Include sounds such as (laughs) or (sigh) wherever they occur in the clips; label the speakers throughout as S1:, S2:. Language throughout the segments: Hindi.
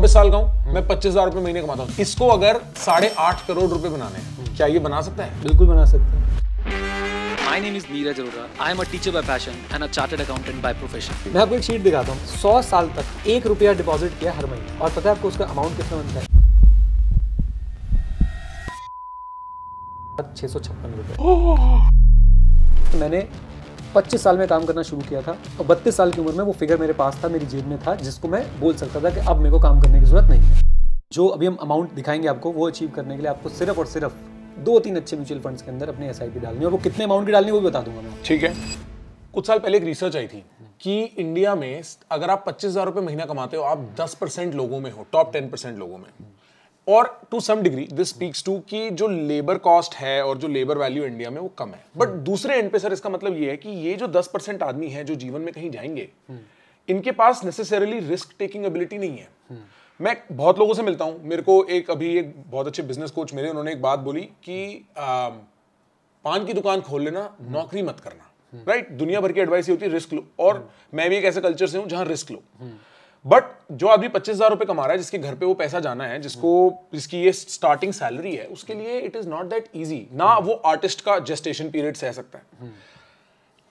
S1: चौबीस साल का हूँ मैं पच्चीस हजार रुपए महीने कमाता हूँ इसको अगर साढ़े आठ करोड़ रुपए बनाने हैं क्या
S2: ये बना सकता है बिल्कुल बना सकता है My name is Neeraj Arora. I am a teacher by passion and a chartered accountant by profession. मैं आपको एक शीट दिखाता हूँ सौ साल तक एक रुपया डिपॉजिट किया हर महीने और पता है आपको उसका अमाउंट कितना बनता है छः सौ छप्पन रुपये (gasps) मैंने 25 साल में काम करना शुरू किया था और 32 साल की उम्र में वो फिगर मेरे पास था मेरी जेब में था जिसको मैं बोल सकता था कि अब मेरे को काम करने की ज़रूरत नहीं है जो अभी हम अमाउंट दिखाएंगे आपको वो अचीव करने के लिए आपको सिर्फ और सिर्फ दो तीन अच्छे म्यूचुअल फंड्स के अंदर अपने एस आई पी डालनी और वो कितने अमाउंट की डालनी वो भी बता दूंगा मैं ठीक है कुछ साल
S1: पहले एक रिसर्च आई थी कि इंडिया में अगर आप पच्चीस हज़ार रुपये महीना कमाते हो आप दस परसेंट लोगों में हो टॉप टेन परसेंट लोगों में और to some degree this speaks to कि जो लेबर कॉस्ट है और जो लेबर वैल्यू इंडिया में वो कम है बट hmm. दूसरे एंड पे सर इसका मतलब ये है कि ये जो दस परसेंट आदमी है जो जीवन में कहीं जाएंगे hmm. इनके पास नेसेसरली रिस्क टेकिंग एबिलिटी नहीं है hmm. मैं बहुत लोगों से मिलता हूं मेरे को एक अभी एक बहुत अच्छे बिजनेस कोच मेरे उन्होंने एक बात बोली कि आ, पान की दुकान खोल लेना नौकरी मत करना राइट दुनिया भर की एडवाइस ये होती है रिस्क लो और मैं भी एक ऐसे कल्चर से हूं जहां रिस्क लो बट जो आदमी पच्चीस हजार रुपए कमा रहा है जिसके घर पे वो पैसा जाना है जिसको जिसकी ये स्टार्टिंग सैलरी है उसके लिए it is not that easy ना hmm. वो आर्टिस्ट का जेस्टेशन पीरियड सह सकता है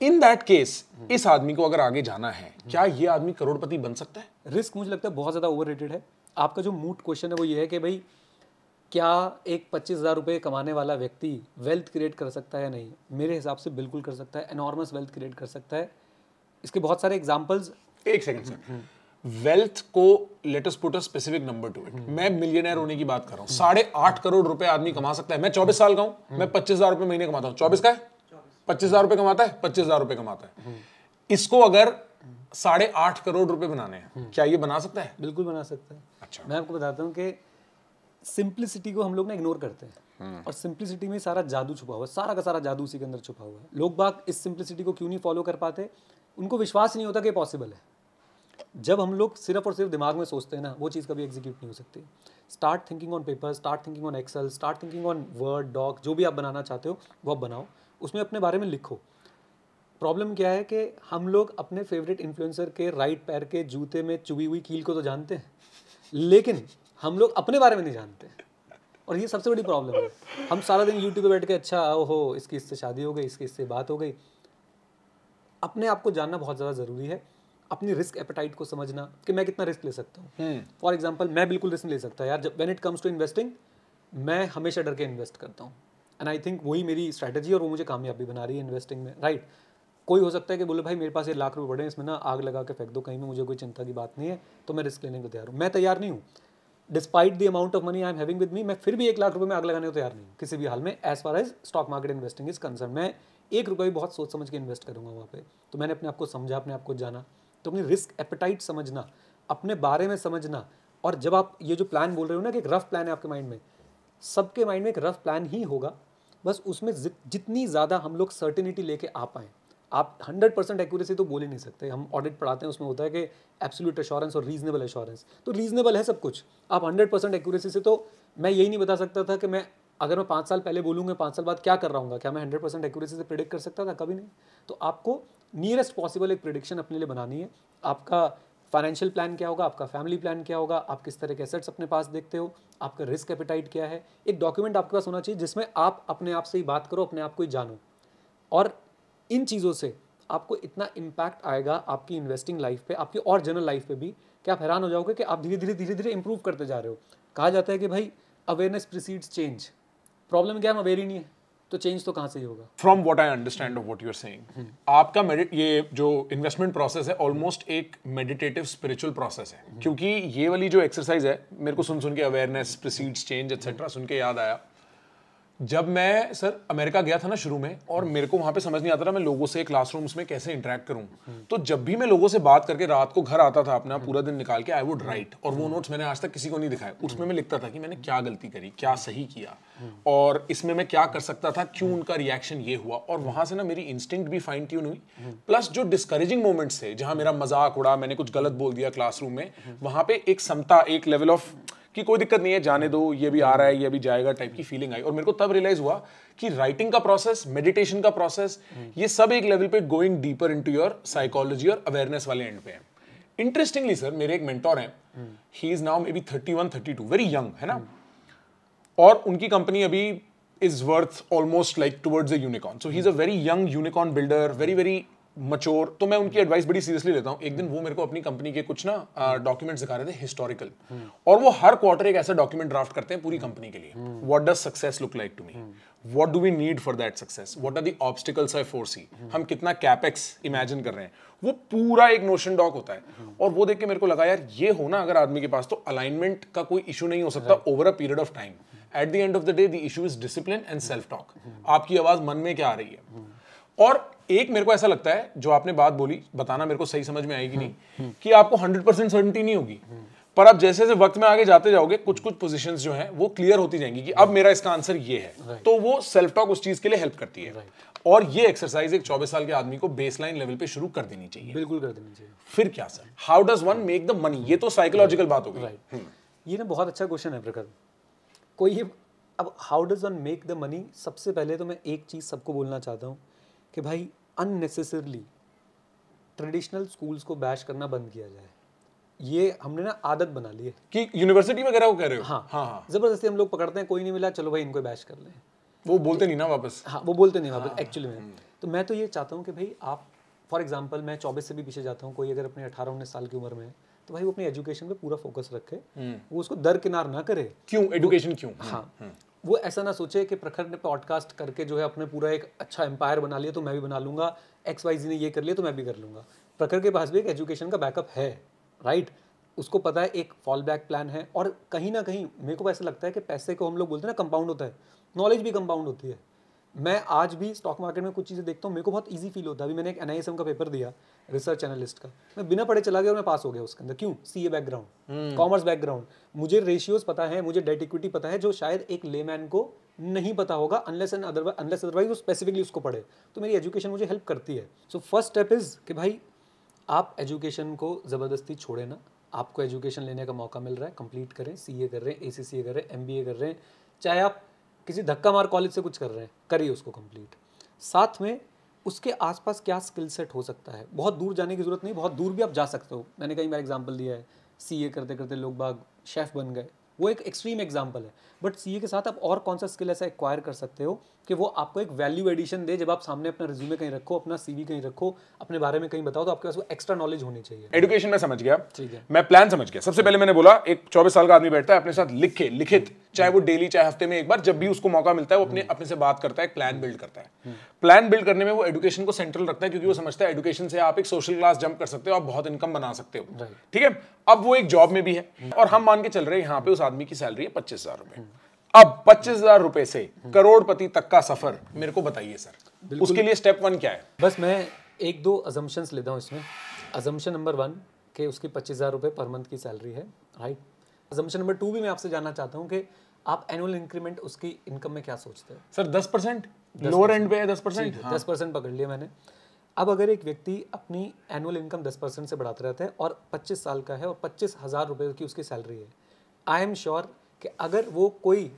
S1: इन दैट केस
S2: इस आदमी को अगर आगे जाना है hmm. क्या ये आदमी करोड़पति बन सकता है रिस्क मुझे लगता है बहुत ज्यादा ओवर है आपका जो मूट क्वेश्चन है वो ये है कि भाई क्या एक पच्चीस हज़ार रुपये कमाने वाला व्यक्ति वेल्थ क्रिएट कर सकता है या नहीं मेरे हिसाब से बिल्कुल कर सकता है एनॉर्मस वेल्थ क्रिएट कर सकता है इसके बहुत सारे एग्जाम्पल्स एक सेकेंड सर वेल्थ को let's put
S1: a specific number to it मैं मिलियनर होने की बात कर रहा हूँ साढ़े आठ करोड़ रुपए आदमी कमा सकता है मैं चौबीस साल का हूं मैं पच्चीस हजार रुपए महीने कमाता हूँ चौबीस का है पच्चीस हजार रुपए कमाता है पच्चीस हजार रुपए कमाता है
S2: इसको अगर साढ़े आठ करोड़ रुपए बनाने हैं क्या ये बना सकता है बिल्कुल बना सकता है अच्छा मैं आपको बताता हूँ कि सिंप्लिसिटी को हम लोग ना इग्नोर करते हैं हम्म। और सिंप्लिसिटी में सारा जादू छुपा हुआ है सारा का सारा जादू उसी के अंदर छुपा हुआ है लोग बाग इस सिंप्लिसिटी को क्यों नहीं फॉलो कर पाते उनको विश्वास नहीं होता कि पॉसिबल है जब हम लोग सिर्फ और सिर्फ दिमाग में सोचते हैं ना वो चीज़ कभी एग्जीक्यूट नहीं हो सकती start thinking on paper start thinking on Excel start thinking on Word doc जो भी आप बनाना चाहते हो वो आप बनाओ उसमें अपने बारे में लिखो प्रॉब्लम क्या है कि हम लोग अपने फेवरेट इन्फ्लुएंसर के राइट पैर के जूते में चुबी हुई कील को तो जानते हैं लेकिन हम लोग अपने बारे में नहीं जानते और ये सबसे बड़ी प्रॉब्लम है हम सारा दिन यूट्यूब पर बैठ के अच्छा ओहो इसकी इससे शादी हो गई इसकी इससे बात हो गई अपने आप को जानना बहुत ज़्यादा ज़रूरी है अपनी रिस्क एपेटाइट को समझना कि मैं कितना रिस्क ले सकता हूँ फॉर एग्जाम्पल हम्म। मैं बिल्कुल रिस्क ले सकता यार जब when it comes to investing मैं हमेशा डर के इन्वेस्ट करता हूँ एंड आई थिंक वही मेरी स्ट्रैटेजी और वो मुझे कामयाबी बना रही है इन्वेस्टिंग में राइट right? कोई हो सकता है कि बोले भाई मेरे पास ये लाख रुपए पड़े हैं इसमें ना आग लगा के फेंक दो कहीं में मुझे कोई चिंता की बात नहीं है तो मैं रिस्क लेने को तैयार हूँ मैं तैयार नहीं हूँ despite the amount of money I am having with me मैं फिर भी एक लाख रुपये में आग लगाने को तैयार नहीं हूँ किसी भी हाल में as far as stock market investing is concern मैं एक रुपये भी बहुत सोच समझ के इन्वेस्ट करूँगा वहाँ पर तो मैंने अपने आप को समझा अपने आप को जाना तो अपनी रिस्क एपेटाइट समझना अपने बारे में समझना और जब आप ये जो प्लान बोल रहे हो ना कि एक रफ़ प्लान है आपके माइंड में सबके माइंड में एक रफ़ प्लान ही होगा बस उसमें जितनी ज़्यादा हम लोग सर्टिनिटी लेके आ पाएँ आप हंड्रेड परसेंट एक्यूरेसी तो बोल ही नहीं सकते हम ऑडिट पढ़ाते हैं उसमें होता है कि एब्सोल्यूट एश्योरेंस और रीजनेबल एश्योरेंस तो रीजनेबल है सब कुछ आप हंड्रेड परसेंट एक्यूरेसी से तो मैं यही नहीं बता सकता था कि मैं अगर मैं पाँच साल पहले बोलूँगा पाँच साल बाद क्या कर रहा हूँ क्या मैं हंड्रेड परसेंट एक्यूरेसी से प्रिडिक्ट कर सकता था कभी नहीं तो आपको नियरेस्ट पॉसिबल एक प्रिडिक्शन अपने लिए बनानी है आपका फाइनेंशियल प्लान क्या होगा आपका फैमिली प्लान क्या होगा आप किस तरह के एसेट्स अपने पास देखते हो आपका रिस्क एपिटाइट क्या है एक डॉक्यूमेंट आपके पास होना चाहिए जिसमें आप अपने आप से ही बात करो अपने आप को ही जानो और इन चीज़ों से आपको इतना इम्पैक्ट आएगा आपकी इन्वेस्टिंग लाइफ पे आपकी और जनरल लाइफ पे भी कि आप हैरान हो जाओगे कि आप धीरे धीरे धीरे धीरे इम्प्रूव करते जा रहे हो कहा जाता है कि भाई अवेयरनेस प्रिसीड्स चेंज प्रॉब्लम क्या है अवेयर ही नहीं है तो चेंज तो कहाँ से ही होगा
S1: from what I understand of what you're saying आपका ये जो इन्वेस्टमेंट प्रोसेस है ऑलमोस्ट एक मेडिटेटिव स्पिरिचुअल प्रोसेस है हम्म। क्योंकि ये वाली जो एक्सरसाइज है मेरे को सुन सुन के अवेयरनेस प्रोसीड्स चेंज एक्सेट्रा सुन के याद आया जब मैं सर अमेरिका गया था ना शुरू में और मेरे को वहाँ पे समझ नहीं आता था मैं लोगों से क्लासरूम्स में कैसे इंटरेक्ट करूँ तो जब भी मैं लोगों से बात करके रात को घर आता था अपना हम्म। पूरा दिन निकाल के आई वुड राइट और वो नोट्स हम्म। मैंने आज तक किसी को नहीं दिखाया उसमें हम्म। मैं लिखता था कि मैंने क्या गलती करी क्या सही किया और इसमें मैं क्या कर सकता था क्यों उनका रिएक्शन ये हुआ और वहाँ से ना मेरी इंस्टिंक्ट भी फाइन ट्यून हुई प्लस जो डिस्करेजिंग मोमेंट्स थे जहाँ मेरा मजाक उड़ा मैंने कुछ गलत बोल दिया क्लासरूम में वहाँ पे एक समता एक लेवल ऑफ कि कोई दिक्कत नहीं है जाने दो ये भी आ रहा है ये भी जाएगा टाइप की फीलिंग आई और मेरे को तब रियलाइज हुआ कि राइटिंग का प्रोसेस मेडिटेशन का प्रोसेस ये सब एक लेवल पे going deeper into your psychology और अवेयरनेस वाले एंड पे है इंटरेस्टिंगली सर मेरे एक मेंटोर हैं he is now maybe thirty one thirty two very young है ना और उनकी कंपनी अभी is worth almost like towards a unicorn so he is a very young unicorn builder very very mature तो मैं उनकी एडवाइस बड़ी सीरियसली लेता हूँ एक दिन वो मेरे को अपनी कंपनी के कुछ ना डॉक्यूमेंट्स दिखा रहे थे हिस्टोरिकल और वो हर क्वार्टर एक ऐसा डॉक्यूमेंट ड्राफ्ट करते हैं पूरी कंपनी के लिए what does success look like to me what do we need for that success what are the obstacles I foresee हम कितना कैपेक्स इमेजिन कर रहे हैं वो पूरा एक नोशन डॉक होता है और वो देख के मेरे को लगा यार ये होना अगर आदमी के पास तो अलाइनमेंट का कोई इशू नहीं हो सकता over a period of time at the end of the day the issue is discipline and self talk आपकी आवाज मन में क्या आ रही है और एक मेरे को ऐसा लगता है जो आपने बात बोली बताना मेरे को सही समझ में आएगी नहीं हम्म, हम्म। कि आपको हंड्रेड परसेंट सर्टनिटी नहीं होगी हम्म। पर आप जैसे जैसे वक्त में आगे जाते जाओगे कुछ कुछ पोजिशन जो है वो क्लियर होती जाएंगी कि अब मेरा इसका आंसर ये है तो वो सेल्फ टॉक उस चीज के लिए हेल्प करती है और ये एक्सरसाइज एक चौबीस साल के आदमी को बेसलाइन लेवल पे शुरू कर
S2: देनी चाहिए बिल्कुल कर देनी चाहिए फिर क्या sir how does one make the money ये तो साइकोलॉजिकल बात होगी राइट ये ना बहुत अच्छा क्वेश्चन है प्रखर कोई अब how does one make the money सबसे पहले तो मैं एक चीज सबको बोलना चाहता हूँ कि भाई अननेसेसरली ट्रेडिशनल स्कूल्स को बैश करना बंद किया जाए ये हमने ना आदत बना ली है कि यूनिवर्सिटी वगैरह वो कह रहे हो हाँ हाँ, हाँ. जबरदस्ती हम लोग पकड़ते हैं कोई नहीं मिला चलो भाई इनको बैश कर लें वो बोलते नहीं ना वापस हाँ वो बोलते नहीं वापस एक्चुअली हाँ, में हम्म। तो मैं तो ये चाहता हूँ कि भाई आप फॉर एग्जाम्पल मैं चौबीस से भी पीछे जाता हूँ कोई अगर अपने अठारह उन्नीस साल की उम्र में तो भाई वो अपने एजुकेशन पे पूरा फोकस रखे हम्म। वो उसको दरकिनार ना करे क्यों एजुकेशन क्यों हाँ हम्म, वो ऐसा ना सोचे कि प्रखर ने पॉडकास्ट करके जो है अपने पूरा एक अच्छा एम्पायर बना लिया तो मैं भी बना लूँगा एक्स वाई जी ने ये कर लिया तो मैं भी कर लूँगा प्रखर के पास भी एक एजुकेशन का बैकअप है राइट उसको पता है एक फॉल बैक प्लान है और कहीं ना कहीं मेरे को ऐसा लगता है कि पैसे को हम लोग बोलते हैं ना कंपाउंड होता है नॉलेज भी कंपाउंड होती है मैं आज भी स्टॉक मार्केट में कुछ चीज़ें देखता हूँ मेरे को बहुत ईजी फील होता है अभी मैंने एक एन आई एस एम का पेपर दिया रिसर्च एनालिस्ट का मैं बिना पढ़े चला गया और मैं पास हो गया उसके अंदर क्यों C A background commerce background मुझे रेशियोज पता है मुझे डेट इक्विटी पता है जो शायद एक लेमैन को नहीं पता होगा unless and otherwise unless otherwise वो स्पेसिफिकली उसको पढ़े तो मेरी एजुकेशन मुझे हेल्प करती है सो फर्स्ट स्टेप इज़ कि भाई आप एजुकेशन को ज़बरदस्ती छोड़े ना आपको एजुकेशन लेने का मौका मिल रहा है कंप्लीट करें सी ए कर रहे हैं ए सी सी ए कर रहे हैं एम बी ए कर रहे हैं चाहे आप किसी धक्का मार कॉलेज से कुछ कर रहे हैं करिए उसको कंप्लीट साथ में उसके आसपास क्या स्किल सेट हो सकता है बहुत दूर जाने की जरूरत नहीं बहुत दूर भी आप जा सकते हो मैंने कहीं बार एग्जाम्पल दिया है सी ए करते करते लोग बाग शेफ़ बन गए वो एक एक्सट्रीम एग्जाम्पल है बट सी के साथ आप और कौन सा स्किल ऐसा एक्वायर कर सकते हो कि वो आपको एक वैल्यू एडिशन दे जब आप सामने अपना रिज्यूमे कहीं रखो अपना सीवी कहीं रखो अपने बारे में कहीं बताओ तो आपके पास वो एक्स्ट्रा नॉलेज होनी चाहिए
S1: एडुकेशन में समझ गया ठीक है मैं प्लान समझ गया सबसे पहले मैंने बोला एक चौबीस साल का आदमी बैठता है अपने साथ लिखे लिखित चाहे वो डेली चाहे हफ्ते में एक बार जब भी उसको मौका मिलता है वो अपने अपने से बात करता है प्लान बिल्ड करता है प्लान हम्म। बिल्ड करने में वो एडुकेशन को सेंट्रल रखता है क्योंकि वो समझता है एडुकेशन से आप एक सोशल क्लास जंप कर सकते हो आप बहुत इनकम बना सकते हो ठीक है अब वो एक जॉब में भी है और हम मान के चल रहे हैं यहाँ पे उस आदमी की सैलरी है पच्चीस हजार रुपए हम्म। अब पच्चीस हजार रुपए से करोड़पति तक
S2: का सफर मेरे को बताइए सर उसके लिए स्टेप वन क्या है बस मैं एक दो अजम्पन लेता हूँ इसमें अजम्पन नंबर वन के उसकी पच्चीस हजार रुपये पर मंथ की सैलरी है राइट अजम्पन नंबर टू भी मैं आपसे जानना चाहता हूँ कि आप एनुअल इंक्रीमेंट उसकी इनकम में क्या सोचते हैं सर दस परसेंट लोअर एंड पे है दस परसेंट हाँ। दस परसेंट पकड़ लिया मैंने अब अगर एक व्यक्ति अपनी एनुअल इनकम दस परसेंट से बढ़ाते रहते हैं और पच्चीस साल का है और पच्चीस हज़ार रुपये की उसकी सैलरी है आई एम श्योर कि अगर वो कोई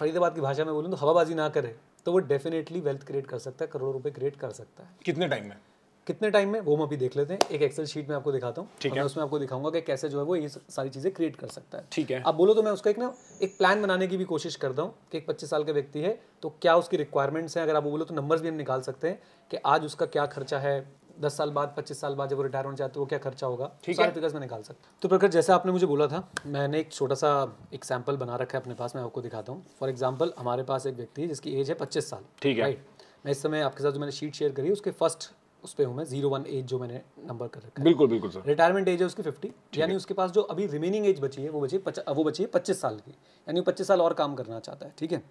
S2: फरीदाबाद की भाषा में बोलूँ तो हवाबाजी ना करे तो वो डेफिनेटली वेल्थ क्रिएट कर सकता है करोड़ों रुपए क्रिएट कर सकता है कितने टाइम में कितने टाइम में वो हम अभी देख लेते हैं एक एक्सेल शीट में आपको दिखाता हूँ ठीक है उसमें आपको दिखाऊंगा कि कैसे जो है वो ये सारी चीज़ें क्रिएट कर सकता है ठीक है आप बोलो तो मैं उसका एक ना एक प्लान बनाने की भी कोशिश करता हूँ कि एक पच्चीस साल का व्यक्ति है तो क्या उसकी रिक्वायरमेंट्स हैं अगर आप बोलो तो नंबर्स भी हम निकाल सकते हैं कि आज उसका क्या खर्चा है दस साल बाद पच्चीस साल बाद जब वो रिटायर होना चाहते हो क्या खर्चा होगा सारे फिगर्स मैं निकाल सकता तो प्रखर जैसे आपने मुझे बोला था मैंने एक छोटा सा एक सैम्पल बना रखा है अपने पास मैं आपको दिखाता हूँ फॉर एग्जाम्पल हमारे पास एक व्यक्ति है जिसकी एज है पच्चीस साल ठीक है राइट मैं इस समय आपके साथ जो मैंने शीट शेयर करी उसके फर्स्ट उस पर हूँ मैं जीरो वन एज जो मैंने नंबर कर रखा
S1: है बिल्कुल बिल्कुल सर
S2: रिटायरमेंट एज है उसकी फिफ्टी यानी उसके पास जो अभी रिमेनिंग एज बची है वो बची वो बची है पच्चीस साल की यानी वो पच्चीस साल और काम करना चाहता है ठीक है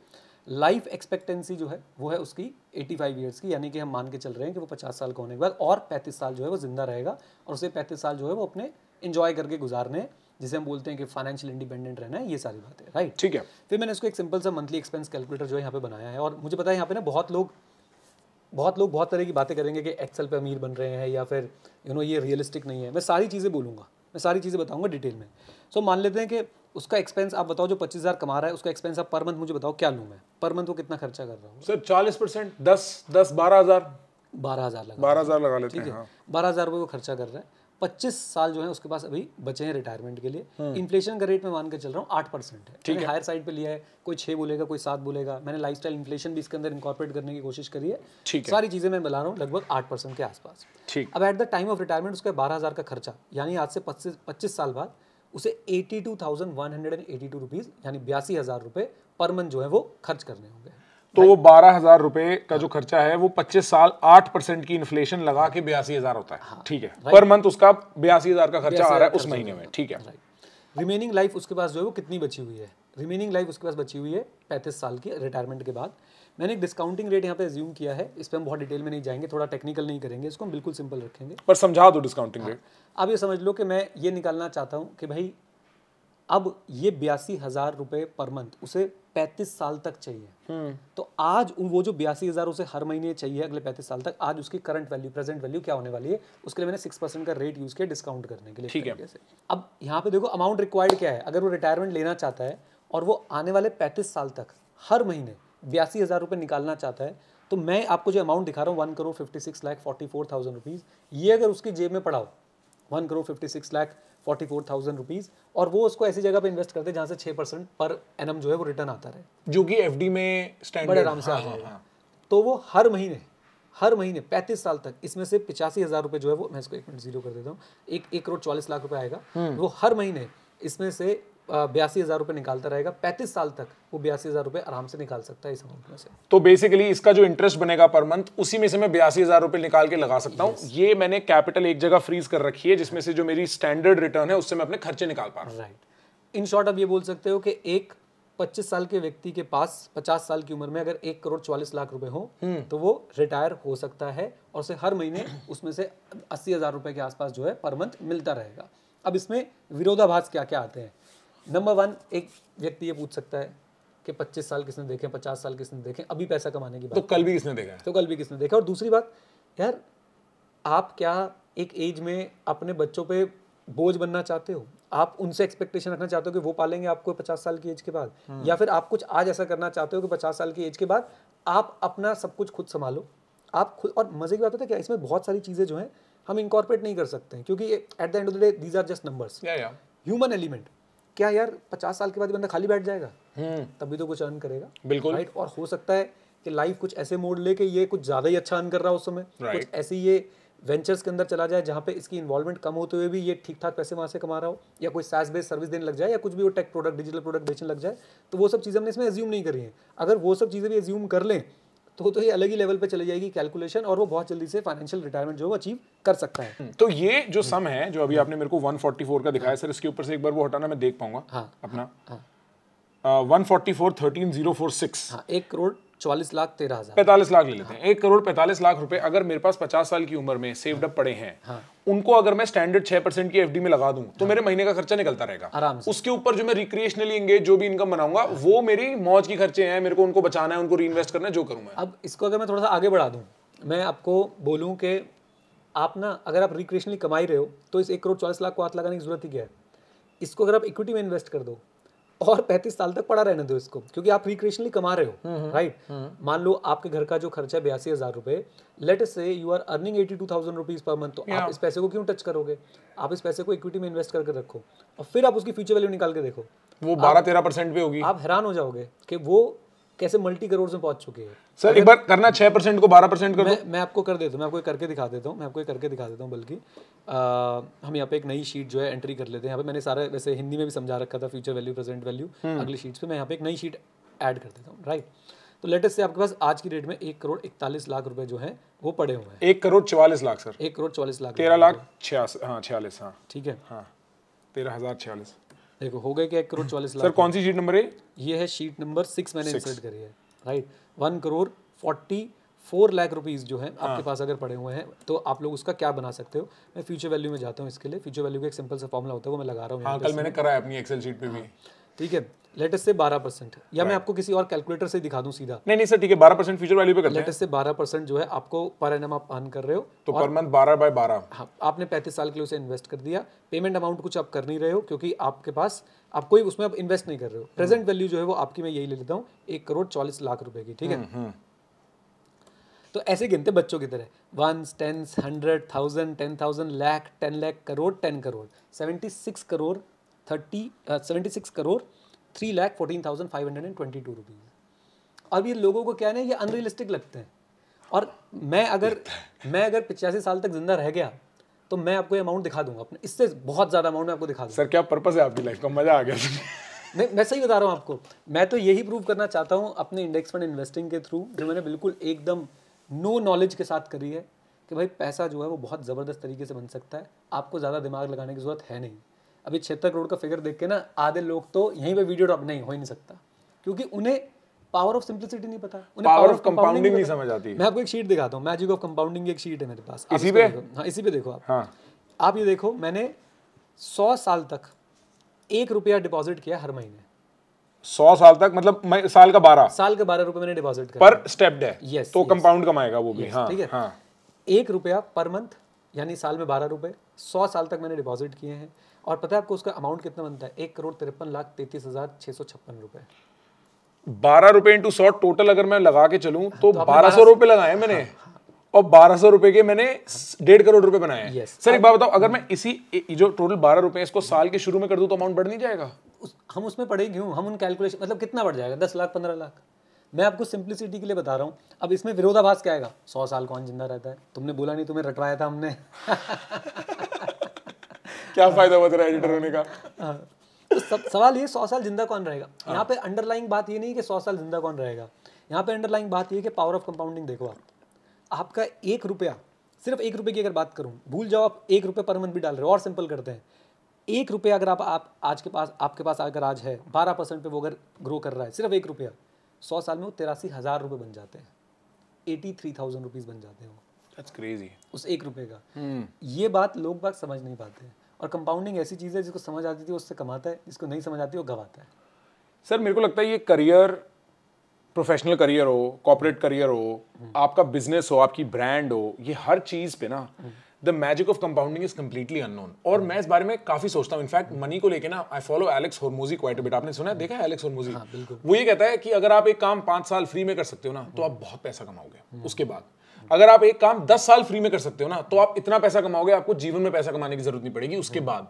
S2: लाइफ एक्सपेक्टेंसी जो है वो है उसकी 85 फाइव ईयर्स की यानी कि हम मान के चल रहे हैं कि वो 50 साल का होने के बाद और 35 साल जो है वो ज़िंदा रहेगा और उसे 35 साल जो है वो अपने इंजॉय करके गुजारने जिसे हम बोलते हैं कि फाइनेंशियल इंडिपेंडेंट रहना है ये सारी बातें राइट ठीक है फिर मैंने इसको एक सिंपल सा मंथली एक्सपेंस कैलकुलेटर जो है यहाँ पे बनाया है और मुझे पता है यहाँ पे ना बहुत लोग बहुत लोग बहुत तरह की बातें करेंगे कि एक्सेल पे अमीर बन रहे हैं या फिर यू नो ये रियलिस्टिक नहीं है मैं सारी चीज़ें बोलूँगा मैं सारी चीज़ें बताऊँगा डिटेल में सो so, मान लेते हैं कि उसका एक्सपेंस आप बताओ जो पच्चीस हज़ार कमा रहा है उसका एक्सपेंस आप पर मंथ मुझे बताओ क्या लूँ मैं पर मंथ वो कितना खर्चा कर रहा हूँ सर चालीस परसेंट दस दस बारह हज़ार बारह हज़ार लगा बारह हज़ार लगा लेते हैं ठीक है हाँ। बारह हज़ार रुपये वो खर्चा कर रहा है पच्चीस साल जो है उसके पास अभी बचे हैं रिटायरमेंट के लिए इन्फ्लेशन हाँ। का रेट मैं मान के चल रहा हूँ आठ परसेंट है ठीक है हायर साइड पे लिया है कोई छह बोलेगा कोई सात बोलेगा मैंने लाइफ स्टाइल इन्फ्लेशन भी इसके अंदर इंकॉर्पोरेट करने की कोशिश करी है ठीक सारी चीज़ें मैं मिला रहा हूँ लगभग आठ परसेंट के आसपास ठीक अब at the time of retirement उसका बारह हज़ार का खर्चा यानी आज से पच्चीस पच्चीस साल बाद उसे eighty two thousand one hundred and eighty two rupees यानी बयासी हज़ार रुपए पर मंथ जो है वो खर्च करने होंगे
S1: तो वो बारह हजार रुपए का जो खर्चा है वो पच्चीस साल आठ परसेंट की इन्फ्लेशन लगा के बयासी हजार होता है हाँ, ठीक है पर मंथ उसका बयासी हजार का खर्चा आ रहा है उस महीने में ठीक है
S2: रिमेनिंग लाइफ उसके पास जो है वो कितनी बची हुई है रिमेनिंग लाइफ उसके पास बची हुई है पैंतीस साल की रिटायरमेंट के बाद मैंने एक डिस्काउंटिंग रेट यहाँ पे एज्यूम किया है इस पर हम बहुत डिटेल में नहीं जाएंगे थोड़ा टेक्निकल नहीं करेंगे इसको हम बिल्कुल सिंपल रखेंगे पर समझा दो डिस्काउंटिंग हाँ। रेट अब ये समझ लो कि मैं ये निकालना चाहता हूँ कि भाई अब ये बयासी हजार रुपए पर मंथ उसे पैंतीस साल तक चाहिए हम्म। तो आज वो जो बयासी हजार उसे हर महीने चाहिए अगले पैंतीस साल तक आज उसकी करंट वैल्यू प्रेजेंट वैल्यू क्या होने वाली है उसके लिए मैंने सिक्स परसेंट का रेट यूज किया डिस्काउंट करने के लिए ठीक है अब यहाँ पे देखो अमाउंट रिक्वायर्ड क्या है अगर वो रिटायरमेंट लेना चाहता है और वो आने वाले पैंतीस साल तक हर महीने बयासी हज़ार रुपये निकालना चाहता है तो मैं आपको जो अमाउंट दिखा रहा हूँ one crore fifty six lakh forty four thousand rupees ये अगर उसकी जेब में पड़ा हो one crore fifty six lakh forty four thousand rupees और वो उसको ऐसी जगह पे इन्वेस्ट करते हैं जहाँ से छः परसेंट पर एनम जो है वो रिटर्न आता रहे जो कि एफ में बड़े आराम से आ जाएगा हाँ, हाँ, हाँ. तो वो हर महीने हर महीने पैंतीस साल तक इसमें से पिचासी हज़ार रुपए जो है वो मैं इसको एक मिनट जीरो कर देता हूँ एक एक करोड़ चालीस लाख रुपए आएगा हम्म। वो हर महीने इसमें से बयासी हज़ार रुपये निकालता रहेगा पैंतीस साल तक वो बयासी हज़ार रुपये आराम से निकाल सकता है इस अमाउंट में
S1: से तो बेसिकली इसका जो इंटरेस्ट बनेगा पर मंथ उसी में से मैं बयासी हज़ार रुपये निकाल के लगा सकता हूँ ये मैंने कैपिटल एक जगह फ्रीज कर रखी है जिसमें से जो मेरी स्टैंडर्ड रिटर्न है उससे मैं अपने खर्चे निकाल पा रहा हूँ
S2: राइट इन शॉर्ट आप ये बोल सकते हो कि एक पच्चीस साल के व्यक्ति के पास पचास साल की उम्र में अगर एक करोड़ चालीस लाख रुपए हो हम्म। तो वो रिटायर हो सकता है और उसे हर महीने उसमें से अस्सी हजार रुपए के आसपास जो है पर मंथ मिलता रहेगा अब इसमें विरोधाभास क्या क्या आते हैं नंबर वन एक व्यक्ति ये पूछ सकता है कि 25 साल किसने देखे 50 साल किसने देखे अभी पैसा कमाने की बात तो कल भी किसने देखा तो कल भी किसने देखा और दूसरी बात यार आप क्या एक एज में अपने बच्चों पे बोझ बनना चाहते हो आप उनसे एक्सपेक्टेशन रखना चाहते हो कि वो पालेंगे आपको पचास साल की एज के बाद हम्म। या फिर आप कुछ आज ऐसा करना चाहते हो कि पचास साल की एज के बाद आप अपना सब कुछ खुद संभालो आप खुद और मजे की बात होता है क्या इसमें बहुत सारी चीज़ें जो हैं हम इंकॉर्पोरेट नहीं कर सकते हैं क्योंकि at the end of the day these are just numbers human element क्या यार पचास साल के बाद बंदा खाली बैठ जाएगा हम्म। तभी तो कुछ अर्न करेगा बिल्कुल राइट और हो सकता है कि लाइफ कुछ ऐसे मोड ले ये कुछ ज़्यादा ही अच्छा अर्न कर रहा है उस समय कुछ ऐसे ये वेंचर्स के अंदर चला जाए जहाँ पे इसकी इन्वॉल्वमेंट कम होते हुए भी ये ठीक ठाक पैसे वहाँ से कमा रहा हो या कोई सैस बेस्ड सर्विस देने लग जाए या कुछ भी वो टेक प्रोडक्ट डिजिटल प्रोडक्ट बेचने लग जाए तो वो सब चीज़ें हमने इसमें एज्यूम नहीं करी हैं अगर वो सब चीज़ें भी एज्यूम कर लें तो वो तो ये अलग ही लेवल पे चली जाएगी कैलकुलेशन और वो बहुत जल्दी से फाइनेंशियल रिटायरमेंट जो है अचीव कर सकता है तो ये
S1: जो सम है जो अभी आपने मेरे को 144 का दिखाया सर इसके ऊपर से एक बार वो हटाना मैं देख पाऊंगा हाँ, अपना हाँ, हाँ. One forty four thirteen zero four six एक करोड़ चौवालीस लाख तेरह हजार पैंतालीस लाख ले लेते हैं एक करोड़ पैंतालीस लाख रुपए अगर मेरे पास पचास साल की उम्र में सेव्ड अप पड़े हैं हाँ। उनको अगर मैं स्टैंडर्ड छह परसेंट की एफडी में लगा दूं तो हाँ। मेरे महीने का खर्चा निकलता रहेगा आराम उसके ऊपर जो मैं रिक्रिएशनली एंगेज जो भी इनकम बनाऊंगा वो मेरी मौज की खर्चे हैं मेरे को उनको बचाना है उनको री करना है जो करूंगा
S2: अब इसको अगर मैं थोड़ा सा आगे बढ़ा दूँ मैं आपको बोलूँ कि आप ना अगर आप रिक्रिएशनली कमाई रहे हो तो इस एक करोड़ चालीस लाख को हाथ लगाने की जरूरत ही क्या है इसको अगर आप इक्विटी में इन्वेस्ट कर दो और पैंतीस साल तक पड़ा रहने दो इसको क्योंकि आप रिक्रिएशनली कमा रहे हो राइट हम्म, हम्म, हम्म। मान लो आपके घर का जो खर्चा है बयासी हजार रुपए let's say you are earning eighty two thousand rupees per month तो yeah. आप इस पैसे को क्यों टच करोगे आप इस पैसे को इक्विटी में इन्वेस्ट करके रखो और फिर आप उसकी फ्यूचर वैल्यू निकाल के देखो वो बारह तेरह परसेंट भी होगी आप हैरान हो जाओगे कि वो कैसे मल्टी करोड़ में पहुंच चुके हैं सर एक बार करना छह परसेंट को बारह परसेंट कर मैं, मैं आपको कर देता हूँ मैं आपको करके दिखा देता हूँ मैं आपको करके दिखा देता हूँ बल्कि हम यहाँ पे एक नई शीट जो है एंट्री कर लेते हैं यहाँ पे मैंने सारा वैसे हिंदी में भी समझा रखा था फ्यूचर वैल्यू प्रेजेंट वैल्यू अगली शीट पे मैं यहाँ पे एक नई शीट ऐड कर देता हूँ राइट तो लेटेस्ट से आपके पास आज की डेट में एक करोड़ इकतालीस लाख रुपए जो है वो पड़े हुए हैं
S1: एक करोड़ चवालीस लाख सर एक करोड़ चौवालीस लाख तेरह लाख छियालीस हाँ छियालीस हाँ ठीक है हाँ तेरह हजार छियालीस
S2: देखो हो गए क्या एक करोड़ चालीस लाख सर कौन सी शीट नंबर है ये है शीट नंबर सिक्स मैंने इंसर्ट करी है right one crore forty four lakh rupees जो है आपके हाँ। पास अगर पड़े हुए हैं तो आप लोग उसका क्या बना सकते हो मैं फ्यूचर वैल्यू में जाता हूँ इसके लिए फ्यूचर वैल्यू का एक सिंपल सा फॉर्मला होता है वो मैं लगा रहा हूँ हाँ, कल मैंने करा है अपनी एक्सेल शीट पे भी हाँ। ठीक है लेटेस्ट से बारह परसेंट या right. मैं आपको किसी और कैलकुलेटर से दिखा दूं सीधा नहीं नहीं सर ठीक है बारह परसेंट फ्यूचर वैल्यू पे करते लेटेस्ट से बारह परसेंट जो है आपको पर एन आप अर्न कर रहे हो तो पर मंथ बारह बाय बारह हाँ आपने पैंतीस साल के लिए उसे इन्वेस्ट कर दिया पेमेंट अमाउंट कुछ आप कर नहीं रहे हो क्योंकि आपके पास आप कोई उसमें आप इन्वेस्ट नहीं कर रहे हो प्रेजेंट हम्म। वैल्यू जो है वो आपकी मैं यही ले लेता हूँ एक करोड़ चालीस लाख रुपए की ठीक है हम्म, हम्म। तो ऐसे गिनते बच्चों की तरह one tens hundred thousand ten thousand lakh ten lakh crore ten crore seventy six crore thirty seventy six crore three lakh fourteen thousand five hundred and twenty two rupees अब ये लोगों को क्या ना ये अनरियलिस्टिक लगते हैं और मैं अगर मैं अगर पिचासी साल तक जिंदा रह गया तो मैं आपको ये अमाउंट दिखा दूंगा अपने इससे बहुत ज़्यादा अमाउंट आपको दिखा दूँगा सर क्या पर्पज़ है आपकी लाइफ का मज़ा आ गया मैं मैं सही बता रहा हूँ आपको मैं तो यही प्रूव करना चाहता हूँ अपने इंडेक्स फंड इन्वेस्टिंग के थ्रू जो मैंने बिल्कुल एकदम नो नॉलेज के साथ करी है कि भाई पैसा जो है वो बहुत ज़बरदस्त तरीके से बन सकता है आपको ज़्यादा दिमाग लगाने की ज़रूरत है नहीं अभी छिहत्तर करोड़ का फिगर देख के ना आधे लोग तो यहीं पर वीडियो ड्रॉप नहीं हो ही नहीं सकता क्योंकि उन्हें पावर ऑफ सिंप्लिसिटी नहीं पता उन्हें पावर ऑफ कंपाउंडिंग नहीं समझ आती मैं आपको एक शीट दिखाता हूँ मैजिक ऑफ कंपाउंडिंग की एक शीट है मेरे पास इसी पे हाँ इसी पे देखो आप हाँ। आप ये देखो मैंने सौ साल तक एक रुपया डिपॉजिट किया हर महीने
S1: सौ साल तक मतलब मैं साल का बारह
S2: साल का बारह रुपए मैंने डिपॉजिट किया पर
S1: स्टेप्ड है यस तो कंपाउंड कमाएगा वो भी हाँ ठीक है हाँ।
S2: एक रुपया पर मंथ यानी साल में बारह रुपये सौ साल तक मैंने डिपॉजिट किए हैं और पता है आपको उसका अमाउंट कितना बनता है एक करोड़ तिरपन लाख तैतीस हज़ार छः सौ छप्पन रुपये
S1: बारह रुपये इंटू सौ टोटल अगर मैं लगा के चलूँ हाँ, तो, तो बारह सौ रुपये लगाए मैंने हाँ, हाँ। और बारह सौ रुपए के मैंने डेढ़ करोड़ रुपए बनाए yes. सर एक बात बताओ अगर मैं इसी जो टोटल बारह रुपए इसको साल के शुरू में कर दूं तो अमाउंट बढ़ नहीं
S2: जाएगा हम उसमें पड़े क्यों हम उन कैलकुलेशन मतलब कितना बढ़ जाएगा दस लाख पंद्रह लाख मैं आपको सिंप्लिसिटी के लिए बता रहा हूँ अब इसमें विरोधाभास क्या आएगा सौ साल कौन जिंदा रहता है तुमने बोला नहीं तुम्हें रटवाया था हमने (laughs)
S1: क्या फायदा रहा है एडिटर होने का
S2: (laughs) हाँ। तो सब सवाल ये सौ साल जिंदा कौन रहेगा हाँ। यहाँ पे अंडरलाइंग बात ये नहीं कि सौ साल जिंदा कौन रहेगा यहाँ पे अंडरलाइंग बात ये कि पावर ऑफ कंपाउंडिंग देखो आप आपका एक रुपया सिर्फ एक रुपये की अगर बात करूँ भूल जाओ आप एक रुपये पर मंथ भी डाल रहे हो और सिंपल करते हैं एक रुपया अगर आप, आप आज के पास आपके पास अगर आज है बारह परसेंट पे वो अगर ग्रो कर रहा है सिर्फ एक रुपया सौ साल में वो तिरासी हज़ार रुपये बन जाते हैं एटी थ्री थाउजेंड रुपीज़ बन जाते हैं वो That's crazy. उस एक रुपये का hmm. ये बात लोग बात समझ नहीं पाते हैं और कंपाउंडिंग ऐसी चीज़ है जिसको समझ आती थी उससे कमाता है जिसको नहीं समझ आती वो गवाता है
S1: सर मेरे को लगता है ये करियर प्रोफेशनल करियर हो कॉपोरेट करियर हो hmm. आपका बिजनेस हो आपकी ब्रांड हो ये हर चीज़ पे ना hmm. The magic of compounding is completely unknown और मैं इस बारे में काफी सोचता हूँ इनफैक्ट मनी को लेकर ना I follow Alex Hormozi quite bit आपने सुना है देखा एलेक्स होर्मोजी हाँ, वो ये कहता है कि अगर आप एक काम पांच साल फ्री में कर सकते हो ना तो आप बहुत पैसा कमाओगे उसके बाद अगर आप एक काम दस साल फ्री में कर सकते हो ना तो आप इतना पैसा कमाओगे आपको जीवन में पैसा कमाने की जरूरत नहीं पड़ेगी उसके बाद